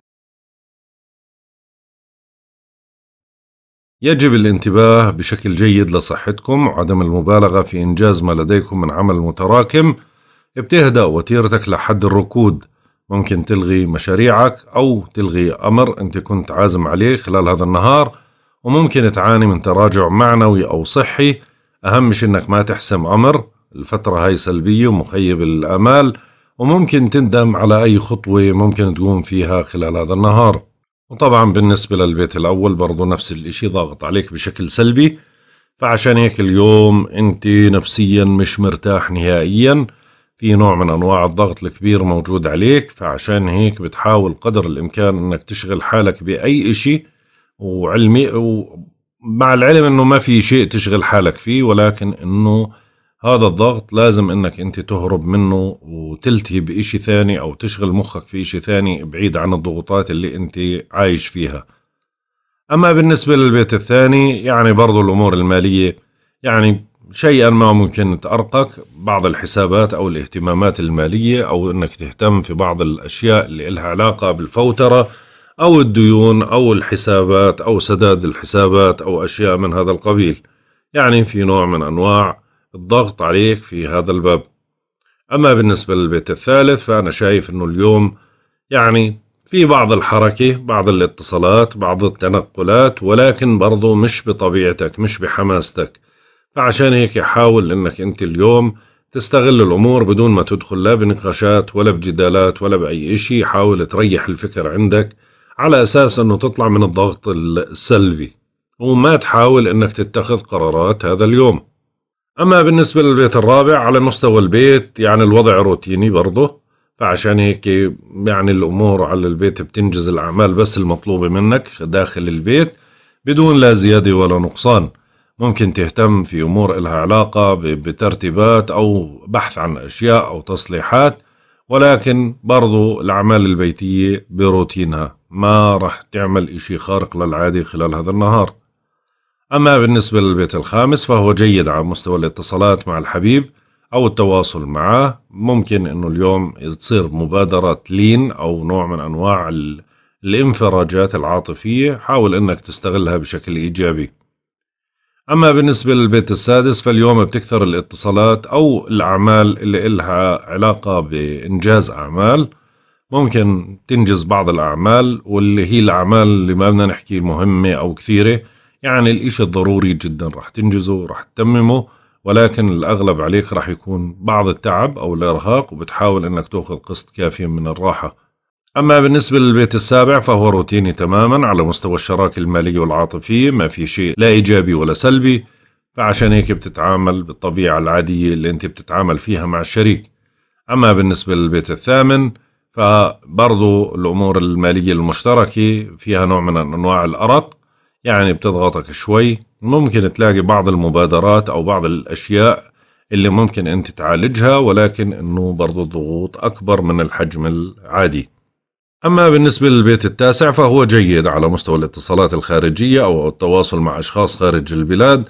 يجب الانتباه بشكل جيد لصحتكم وعدم المبالغة في إنجاز ما لديكم من عمل متراكم بتهدأ وتيرتك لحد الركود ممكن تلغي مشاريعك أو تلغي أمر أنت كنت عازم عليه خلال هذا النهار وممكن تعاني من تراجع معنوي أو صحي أهم شيء أنك ما تحسم أمر الفترة هاي سلبية ومخيب الأمال وممكن تندم على أي خطوة ممكن تقوم فيها خلال هذا النهار وطبعا بالنسبة للبيت الأول برضو نفس الإشي ضاغط عليك بشكل سلبي فعشان هيك اليوم أنت نفسيا مش مرتاح نهائيا في نوع من أنواع الضغط الكبير موجود عليك فعشان هيك بتحاول قدر الإمكان أنك تشغل حالك بأي إشي وعلمي ومع العلم أنه ما في شيء تشغل حالك فيه ولكن أنه هذا الضغط لازم انك انت تهرب منه وتلتهي بإشي ثاني او تشغل مخك في إشي ثاني بعيد عن الضغوطات اللي انت عايش فيها اما بالنسبة للبيت الثاني يعني برضو الامور المالية يعني شيئا ما ممكن تأرقك بعض الحسابات او الاهتمامات المالية او انك تهتم في بعض الاشياء اللي لها علاقة بالفوترة او الديون او الحسابات او سداد الحسابات او اشياء من هذا القبيل يعني في نوع من انواع الضغط عليك في هذا الباب أما بالنسبة للبيت الثالث فأنا شايف أنه اليوم يعني في بعض الحركة بعض الاتصالات بعض التنقلات ولكن برضو مش بطبيعتك مش بحماستك فعشان هيك حاول أنك أنت اليوم تستغل الأمور بدون ما تدخل لا بنقاشات ولا بجدالات ولا بأي إشي حاول تريح الفكر عندك على أساس أنه تطلع من الضغط السلبي وما تحاول أنك تتخذ قرارات هذا اليوم أما بالنسبة للبيت الرابع على مستوى البيت يعني الوضع روتيني برضه فعشان هيك يعني الأمور على البيت بتنجز الأعمال بس المطلوبة منك داخل البيت بدون لا زيادة ولا نقصان ممكن تهتم في أمور إلها علاقة بترتيبات أو بحث عن أشياء أو تصليحات ولكن برضو الأعمال البيتية بروتينها ما رح تعمل إشي خارق للعادة خلال هذا النهار أما بالنسبة للبيت الخامس فهو جيد على مستوى الاتصالات مع الحبيب أو التواصل معه ممكن أنه اليوم تصير مبادرة لين أو نوع من أنواع الانفراجات العاطفية حاول أنك تستغلها بشكل إيجابي أما بالنسبة للبيت السادس فاليوم بتكثر الاتصالات أو الأعمال اللي إلها علاقة بإنجاز أعمال ممكن تنجز بعض الأعمال واللي هي الأعمال اللي ما بدنا نحكي مهمة أو كثيرة يعني الإشي الضروري جدا راح تنجزه وراح تتممه ولكن الأغلب عليك راح يكون بعض التعب أو الإرهاق وبتحاول أنك تأخذ قسط كافي من الراحة أما بالنسبة للبيت السابع فهو روتيني تماما على مستوى الشراكة المالية والعاطفية ما في شيء لا إيجابي ولا سلبي فعشان هيك بتتعامل بالطبيعة العادية اللي أنت بتتعامل فيها مع الشريك أما بالنسبة للبيت الثامن فبرضو الأمور المالية المشتركة فيها نوع من أنواع الأرق يعني بتضغطك شوي ممكن تلاقي بعض المبادرات أو بعض الأشياء اللي ممكن أنت تعالجها ولكن أنه برضو الضغوط أكبر من الحجم العادي أما بالنسبة للبيت التاسع فهو جيد على مستوى الاتصالات الخارجية أو التواصل مع أشخاص خارج البلاد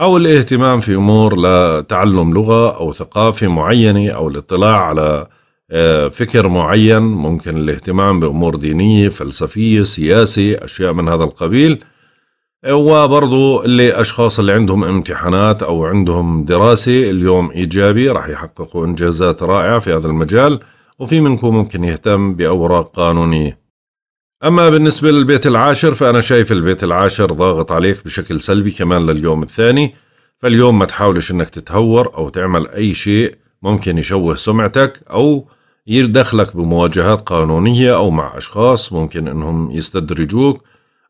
أو الاهتمام في أمور لتعلم لغة أو ثقافة معينة أو الاطلاع على آه، فكر معين ممكن الاهتمام بأمور دينية فلسفية سياسي أشياء من هذا القبيل وبرضو لأشخاص اللي عندهم امتحانات أو عندهم دراسة اليوم إيجابي راح يحققوا إنجازات رائعة في هذا المجال وفي منكم ممكن يهتم بأوراق قانونية أما بالنسبة للبيت العاشر فأنا شايف البيت العاشر ضاغط عليك بشكل سلبي كمان لليوم الثاني فاليوم ما تحاولش أنك تتهور أو تعمل أي شيء ممكن يشوه سمعتك أو يدخلك بمواجهات قانونية أو مع أشخاص ممكن أنهم يستدرجوك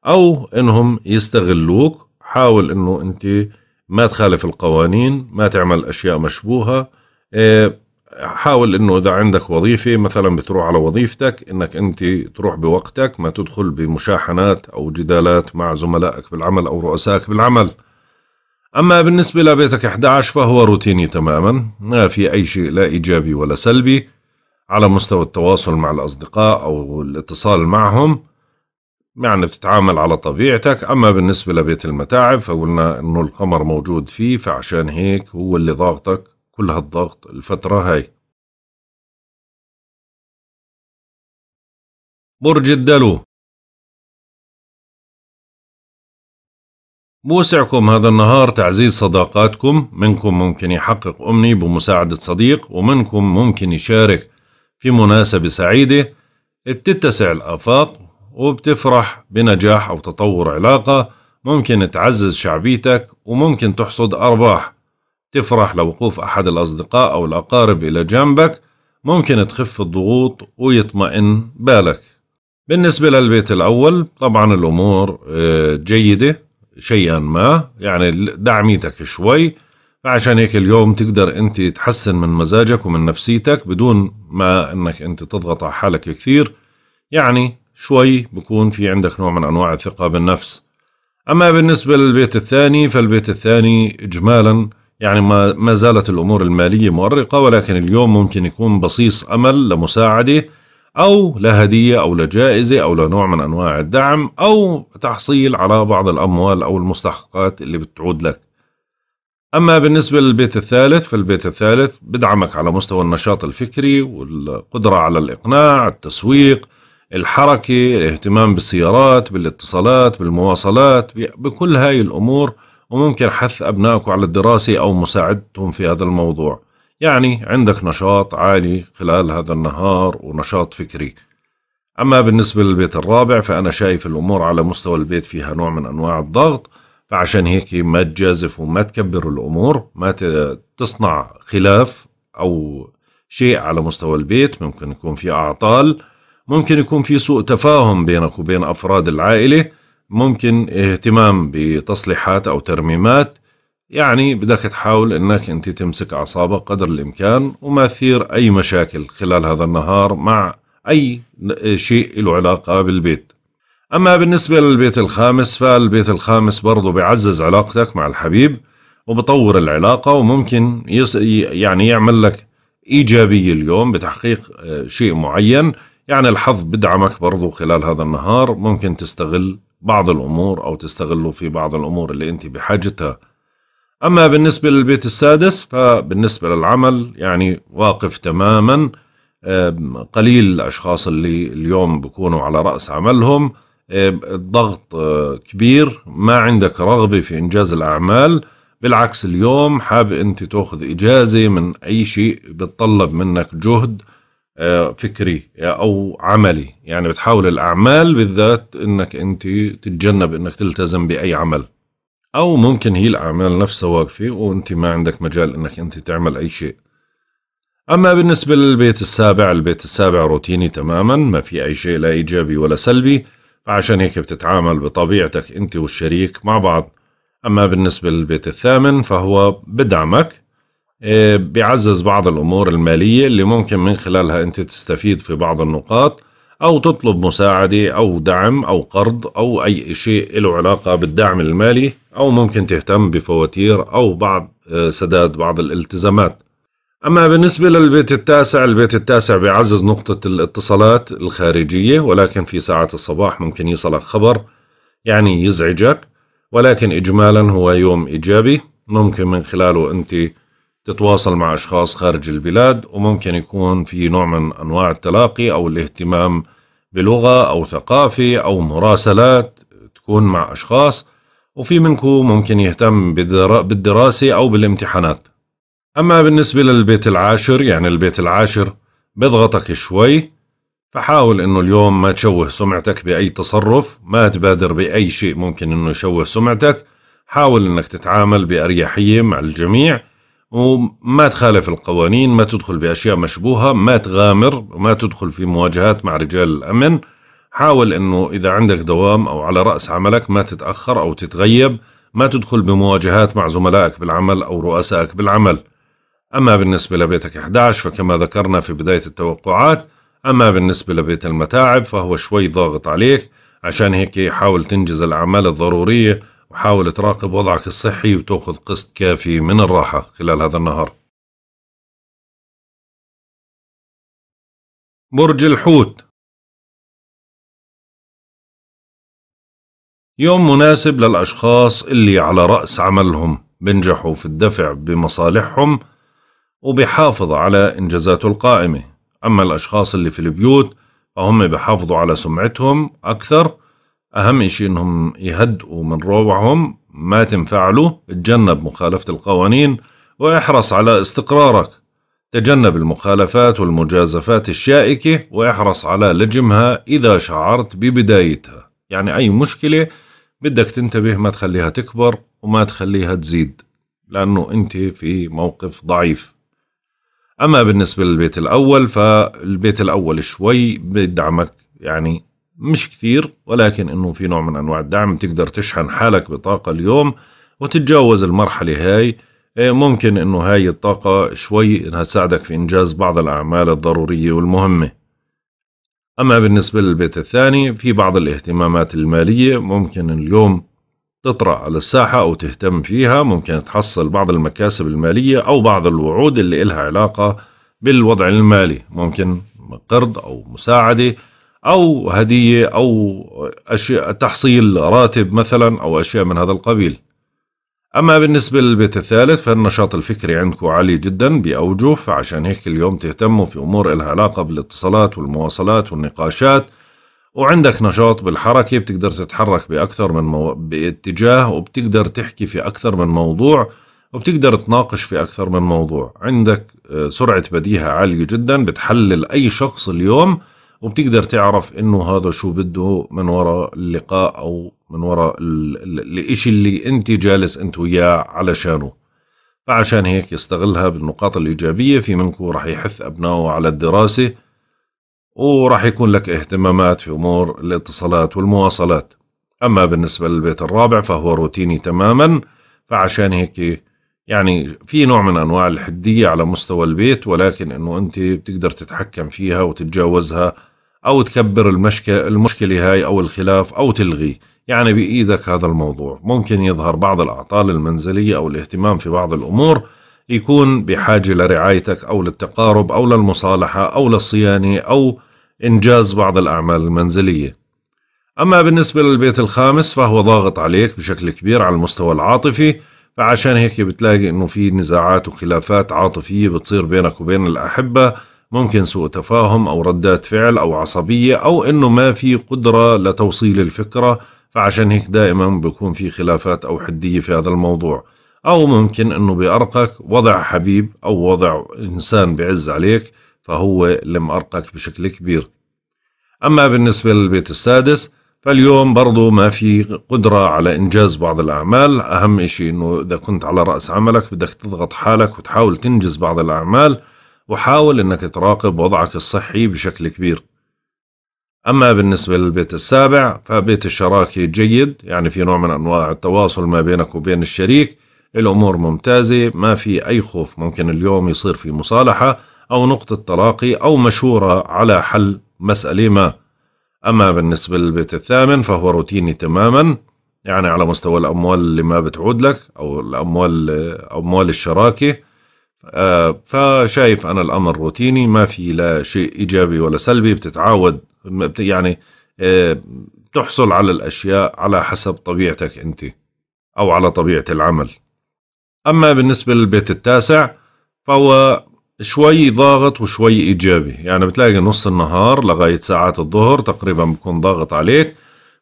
او انهم يستغلوك حاول انه انت ما تخالف القوانين ما تعمل اشياء مشبوهه إيه، حاول انه اذا عندك وظيفه مثلا بتروح على وظيفتك انك انت تروح بوقتك ما تدخل بمشاحنات او جدالات مع زملائك بالعمل او رؤسائك بالعمل اما بالنسبه لبيتك 11 فهو روتيني تماما ما في اي شيء لا ايجابي ولا سلبي على مستوى التواصل مع الاصدقاء او الاتصال معهم يعني بتتعامل على طبيعتك أما بالنسبة لبيت المتاعب فقلنا أنه القمر موجود فيه فعشان هيك هو اللي ضاغطك كل هالضغط الفترة هاي برج الدلو بوسعكم هذا النهار تعزيز صداقاتكم منكم ممكن يحقق أمني بمساعدة صديق ومنكم ممكن يشارك في مناسبة سعيدة بتتسع الآفاق وبتفرح بنجاح أو تطور علاقة ممكن تعزز شعبيتك وممكن تحصد أرباح تفرح لوقوف أحد الأصدقاء أو الأقارب إلى جنبك ممكن تخف الضغوط ويطمئن بالك بالنسبة للبيت الأول طبعا الأمور آه، جيدة شيئا ما يعني دعميتك شوي فعشان هيك اليوم تقدر انت تحسن من مزاجك ومن نفسيتك بدون ما انك انت تضغط على حالك كثير يعني شوي بكون في عندك نوع من أنواع الثقة بالنفس أما بالنسبة للبيت الثاني فالبيت الثاني إجمالا يعني ما, ما زالت الأمور المالية مؤرقة ولكن اليوم ممكن يكون بصيص أمل لمساعدة أو لهدية أو لجائزة أو لنوع من أنواع الدعم أو تحصيل على بعض الأموال أو المستحقات اللي بتعود لك أما بالنسبة للبيت الثالث فالبيت الثالث بدعمك على مستوى النشاط الفكري والقدرة على الإقناع التسويق الحركة الاهتمام بالسيارات بالاتصالات بالمواصلات بكل هاي الأمور وممكن حث أبنائكم على الدراسة أو مساعدتهم في هذا الموضوع يعني عندك نشاط عالي خلال هذا النهار ونشاط فكري أما بالنسبة للبيت الرابع فأنا شايف الأمور على مستوى البيت فيها نوع من أنواع الضغط فعشان هيك ما تجازف وما تكبر الأمور ما تصنع خلاف أو شيء على مستوى البيت ممكن يكون في أعطال ممكن يكون في سوء تفاهم بينك وبين أفراد العائلة ممكن اهتمام بتصليحات أو ترميمات يعني بدك تحاول أنك أنت تمسك أعصابك قدر الإمكان وما تثير أي مشاكل خلال هذا النهار مع أي شيء له علاقة بالبيت أما بالنسبة للبيت الخامس فالبيت الخامس برضه بيعزز علاقتك مع الحبيب وبطور العلاقة وممكن يس يعني يعمل لك إيجابية اليوم بتحقيق آه، شيء معين يعني الحظ بدعمك برضو خلال هذا النهار ممكن تستغل بعض الأمور أو تستغله في بعض الأمور اللي أنت بحاجتها أما بالنسبة للبيت السادس فبالنسبة للعمل يعني واقف تماما قليل الأشخاص اللي اليوم بكونوا على رأس عملهم الضغط آه، كبير ما عندك رغبة في إنجاز الأعمال بالعكس اليوم حاب أنت تأخذ إجازة من أي شيء بتطلب منك جهد فكري او عملي يعني بتحاول الاعمال بالذات انك انت تتجنب انك تلتزم باي عمل او ممكن هي الاعمال نفسها واقفه وانت ما عندك مجال انك انت تعمل اي شيء اما بالنسبه للبيت السابع البيت السابع روتيني تماما ما في اي شيء لا ايجابي ولا سلبي فعشان هيك بتتعامل بطبيعتك انت والشريك مع بعض اما بالنسبه للبيت الثامن فهو بدعمك آه، بيعزز بعض الأمور المالية اللي ممكن من خلالها أنت تستفيد في بعض النقاط أو تطلب مساعدة أو دعم أو قرض أو أي شيء له علاقة بالدعم المالي أو ممكن تهتم بفواتير أو بعض آه، سداد بعض الالتزامات أما بالنسبة للبيت التاسع البيت التاسع بيعزز نقطة الاتصالات الخارجية ولكن في ساعات الصباح ممكن يصلك خبر يعني يزعجك ولكن إجمالا هو يوم إيجابي ممكن من خلاله أنت تتواصل مع أشخاص خارج البلاد وممكن يكون في نوع من أنواع التلاقي أو الاهتمام بلغة أو ثقافة أو مراسلات تكون مع أشخاص وفي منكم ممكن يهتم بالدراسة أو بالامتحانات أما بالنسبة للبيت العاشر يعني البيت العاشر بضغطك شوي فحاول انه اليوم ما تشوه سمعتك باي تصرف ما تبادر باي شيء ممكن انه يشوه سمعتك حاول انك تتعامل باريحيه مع الجميع وما تخالف القوانين ما تدخل بأشياء مشبوهة ما تغامر ما تدخل في مواجهات مع رجال الأمن حاول أنه إذا عندك دوام أو على رأس عملك ما تتأخر أو تتغيب ما تدخل بمواجهات مع زملائك بالعمل أو رؤسائك بالعمل أما بالنسبة لبيتك 11 فكما ذكرنا في بداية التوقعات أما بالنسبة لبيت المتاعب فهو شوي ضاغط عليك عشان هيك حاول تنجز الأعمال الضرورية وحاول تراقب وضعك الصحي وتأخذ قسط كافي من الراحة خلال هذا النهار برج الحوت يوم مناسب للأشخاص اللي على رأس عملهم بنجحوا في الدفع بمصالحهم وبيحافظ على إنجازاته القائمة أما الأشخاص اللي في البيوت فهم بحافظوا على سمعتهم أكثر أهم شيء إنهم يهدئوا من روعهم ما تنفعله اتجنب مخالفة القوانين واحرص على استقرارك تجنب المخالفات والمجازفات الشائكة واحرص على لجمها إذا شعرت ببدايتها يعني أي مشكلة بدك تنتبه ما تخليها تكبر وما تخليها تزيد لأنه أنت في موقف ضعيف أما بالنسبة للبيت الأول فالبيت الأول شوي بدعمك يعني مش كثير ولكن انه في نوع من انواع الدعم تقدر تشحن حالك بطاقة اليوم وتتجاوز المرحلة هاي إيه، ممكن انه هاي الطاقة شوي انها تساعدك في انجاز بعض الاعمال الضرورية والمهمة اما بالنسبة للبيت الثاني في بعض الاهتمامات المالية ممكن اليوم تطرأ على الساحة او تهتم فيها ممكن تحصل بعض المكاسب المالية او بعض الوعود اللي إلها علاقة بالوضع المالي ممكن قرض او مساعده أو هدية أو أشياء تحصيل راتب مثلا أو أشياء من هذا القبيل أما بالنسبة للبيت الثالث فالنشاط الفكري عندكم عالي جدا بأوجه فعشان هيك اليوم تهتموا في أمور إلها علاقة بالاتصالات والمواصلات والنقاشات وعندك نشاط بالحركة بتقدر تتحرك بأكثر من مو... باتجاه وبتقدر تحكي في أكثر من موضوع وبتقدر تناقش في أكثر من موضوع عندك آه، سرعة بديهة عالية جدا بتحلل أي شخص اليوم وبتقدر تعرف انه هذا شو بده من وراء اللقاء او من وراء الاشي اللي انت جالس انت وياه علشانه فعشان هيك يستغلها بالنقاط الإيجابية في منكو رح يحث أبنائه على الدراسة ورح يكون لك اهتمامات في أمور الاتصالات والمواصلات أما بالنسبة للبيت الرابع فهو روتيني تماما فعشان هيك يعني في نوع من أنواع الحدية على مستوى البيت ولكن أنه أنت بتقدر تتحكم فيها وتتجاوزها أو تكبر المشكلة, هاي أو الخلاف أو تلغيه يعني بإيدك هذا الموضوع ممكن يظهر بعض الأعطال المنزلية أو الاهتمام في بعض الأمور يكون بحاجة لرعايتك أو للتقارب أو للمصالحة أو للصيانة أو إنجاز بعض الأعمال المنزلية أما بالنسبة للبيت الخامس فهو ضاغط عليك بشكل كبير على المستوى العاطفي فعشان هيك بتلاقي إنه في نزاعات وخلافات عاطفية بتصير بينك وبين الأحبة ممكن سوء تفاهم أو ردات فعل أو عصبية أو إنه ما في قدرة لتوصيل الفكرة فعشان هيك دائما بيكون في خلافات أو حدية في هذا الموضوع أو ممكن إنه بأرقك وضع حبيب أو وضع إنسان بعز عليك فهو لم أرقك بشكل كبير أما بالنسبة للبيت السادس فاليوم برضو ما في قدرة على إنجاز بعض الأعمال أهم إشي أنه إذا كنت على رأس عملك بدك تضغط حالك وتحاول تنجز بعض الأعمال وحاول أنك تراقب وضعك الصحي بشكل كبير أما بالنسبة للبيت السابع فبيت الشراكة جيد يعني في نوع من أنواع التواصل ما بينك وبين الشريك الأمور ممتازة ما في أي خوف ممكن اليوم يصير في مصالحة أو نقطة تلاقي أو مشورة على حل مسألة ما أما بالنسبة للبيت الثامن فهو روتيني تماما يعني على مستوى الأموال اللي ما بتعود لك أو الأموال أموال الشراكة آه، فشايف أنا الأمر روتيني ما في لا شيء إيجابي ولا سلبي بتتعاود يعني بتحصل آه، على الأشياء على حسب طبيعتك أنت أو على طبيعة العمل أما بالنسبة للبيت التاسع فهو شوي ضاغط وشوي إيجابي يعني بتلاقي نص النهار لغاية ساعات الظهر تقريبا بكون ضاغط عليك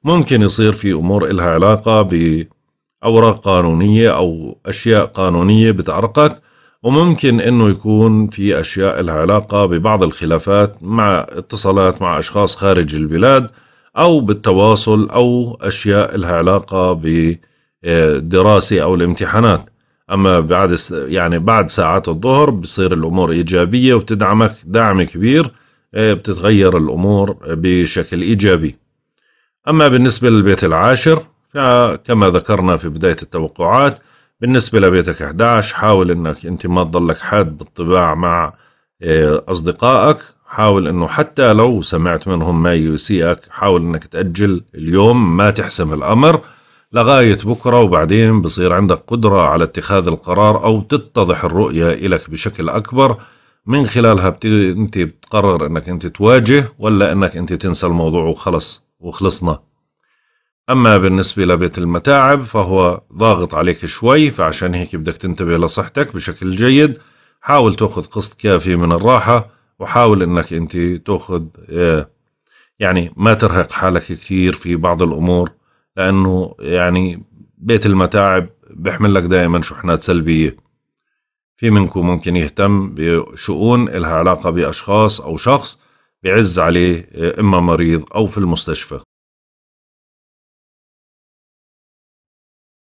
ممكن يصير في أمور إلها علاقة بأوراق قانونية أو أشياء قانونية بتعرقك وممكن انه يكون في اشياء العلاقة علاقه ببعض الخلافات مع اتصالات مع اشخاص خارج البلاد او بالتواصل او اشياء لها علاقه بالدراسه او الامتحانات اما بعد يعني بعد ساعات الظهر بصير الامور ايجابيه وبتدعمك دعم كبير آه، بتتغير الامور بشكل ايجابي اما بالنسبه للبيت العاشر فكما ذكرنا في بدايه التوقعات بالنسبة لبيتك 11 حاول انك انت ما تضلك حاد بالطباع مع آه، اصدقائك حاول انه حتى لو سمعت منهم ما يسيئك حاول انك تأجل اليوم ما تحسم الامر لغاية بكرة وبعدين بصير عندك قدرة على اتخاذ القرار او تتضح الرؤية لك بشكل اكبر من خلالها انت بتقرر انك انت تواجه ولا انك انت تنسى الموضوع وخلص وخلصنا أما بالنسبة لبيت المتاعب فهو ضاغط عليك شوي فعشان هيك بدك تنتبه لصحتك بشكل جيد حاول تأخذ قسط كافي من الراحة وحاول أنك أنت تأخذ آه، يعني ما ترهق حالك كثير في بعض الأمور لأنه يعني بيت المتاعب بيحمل لك دائما شحنات سلبية في منكم ممكن يهتم بشؤون إلها علاقة بأشخاص أو شخص بعز عليه آه، إما مريض أو في المستشفى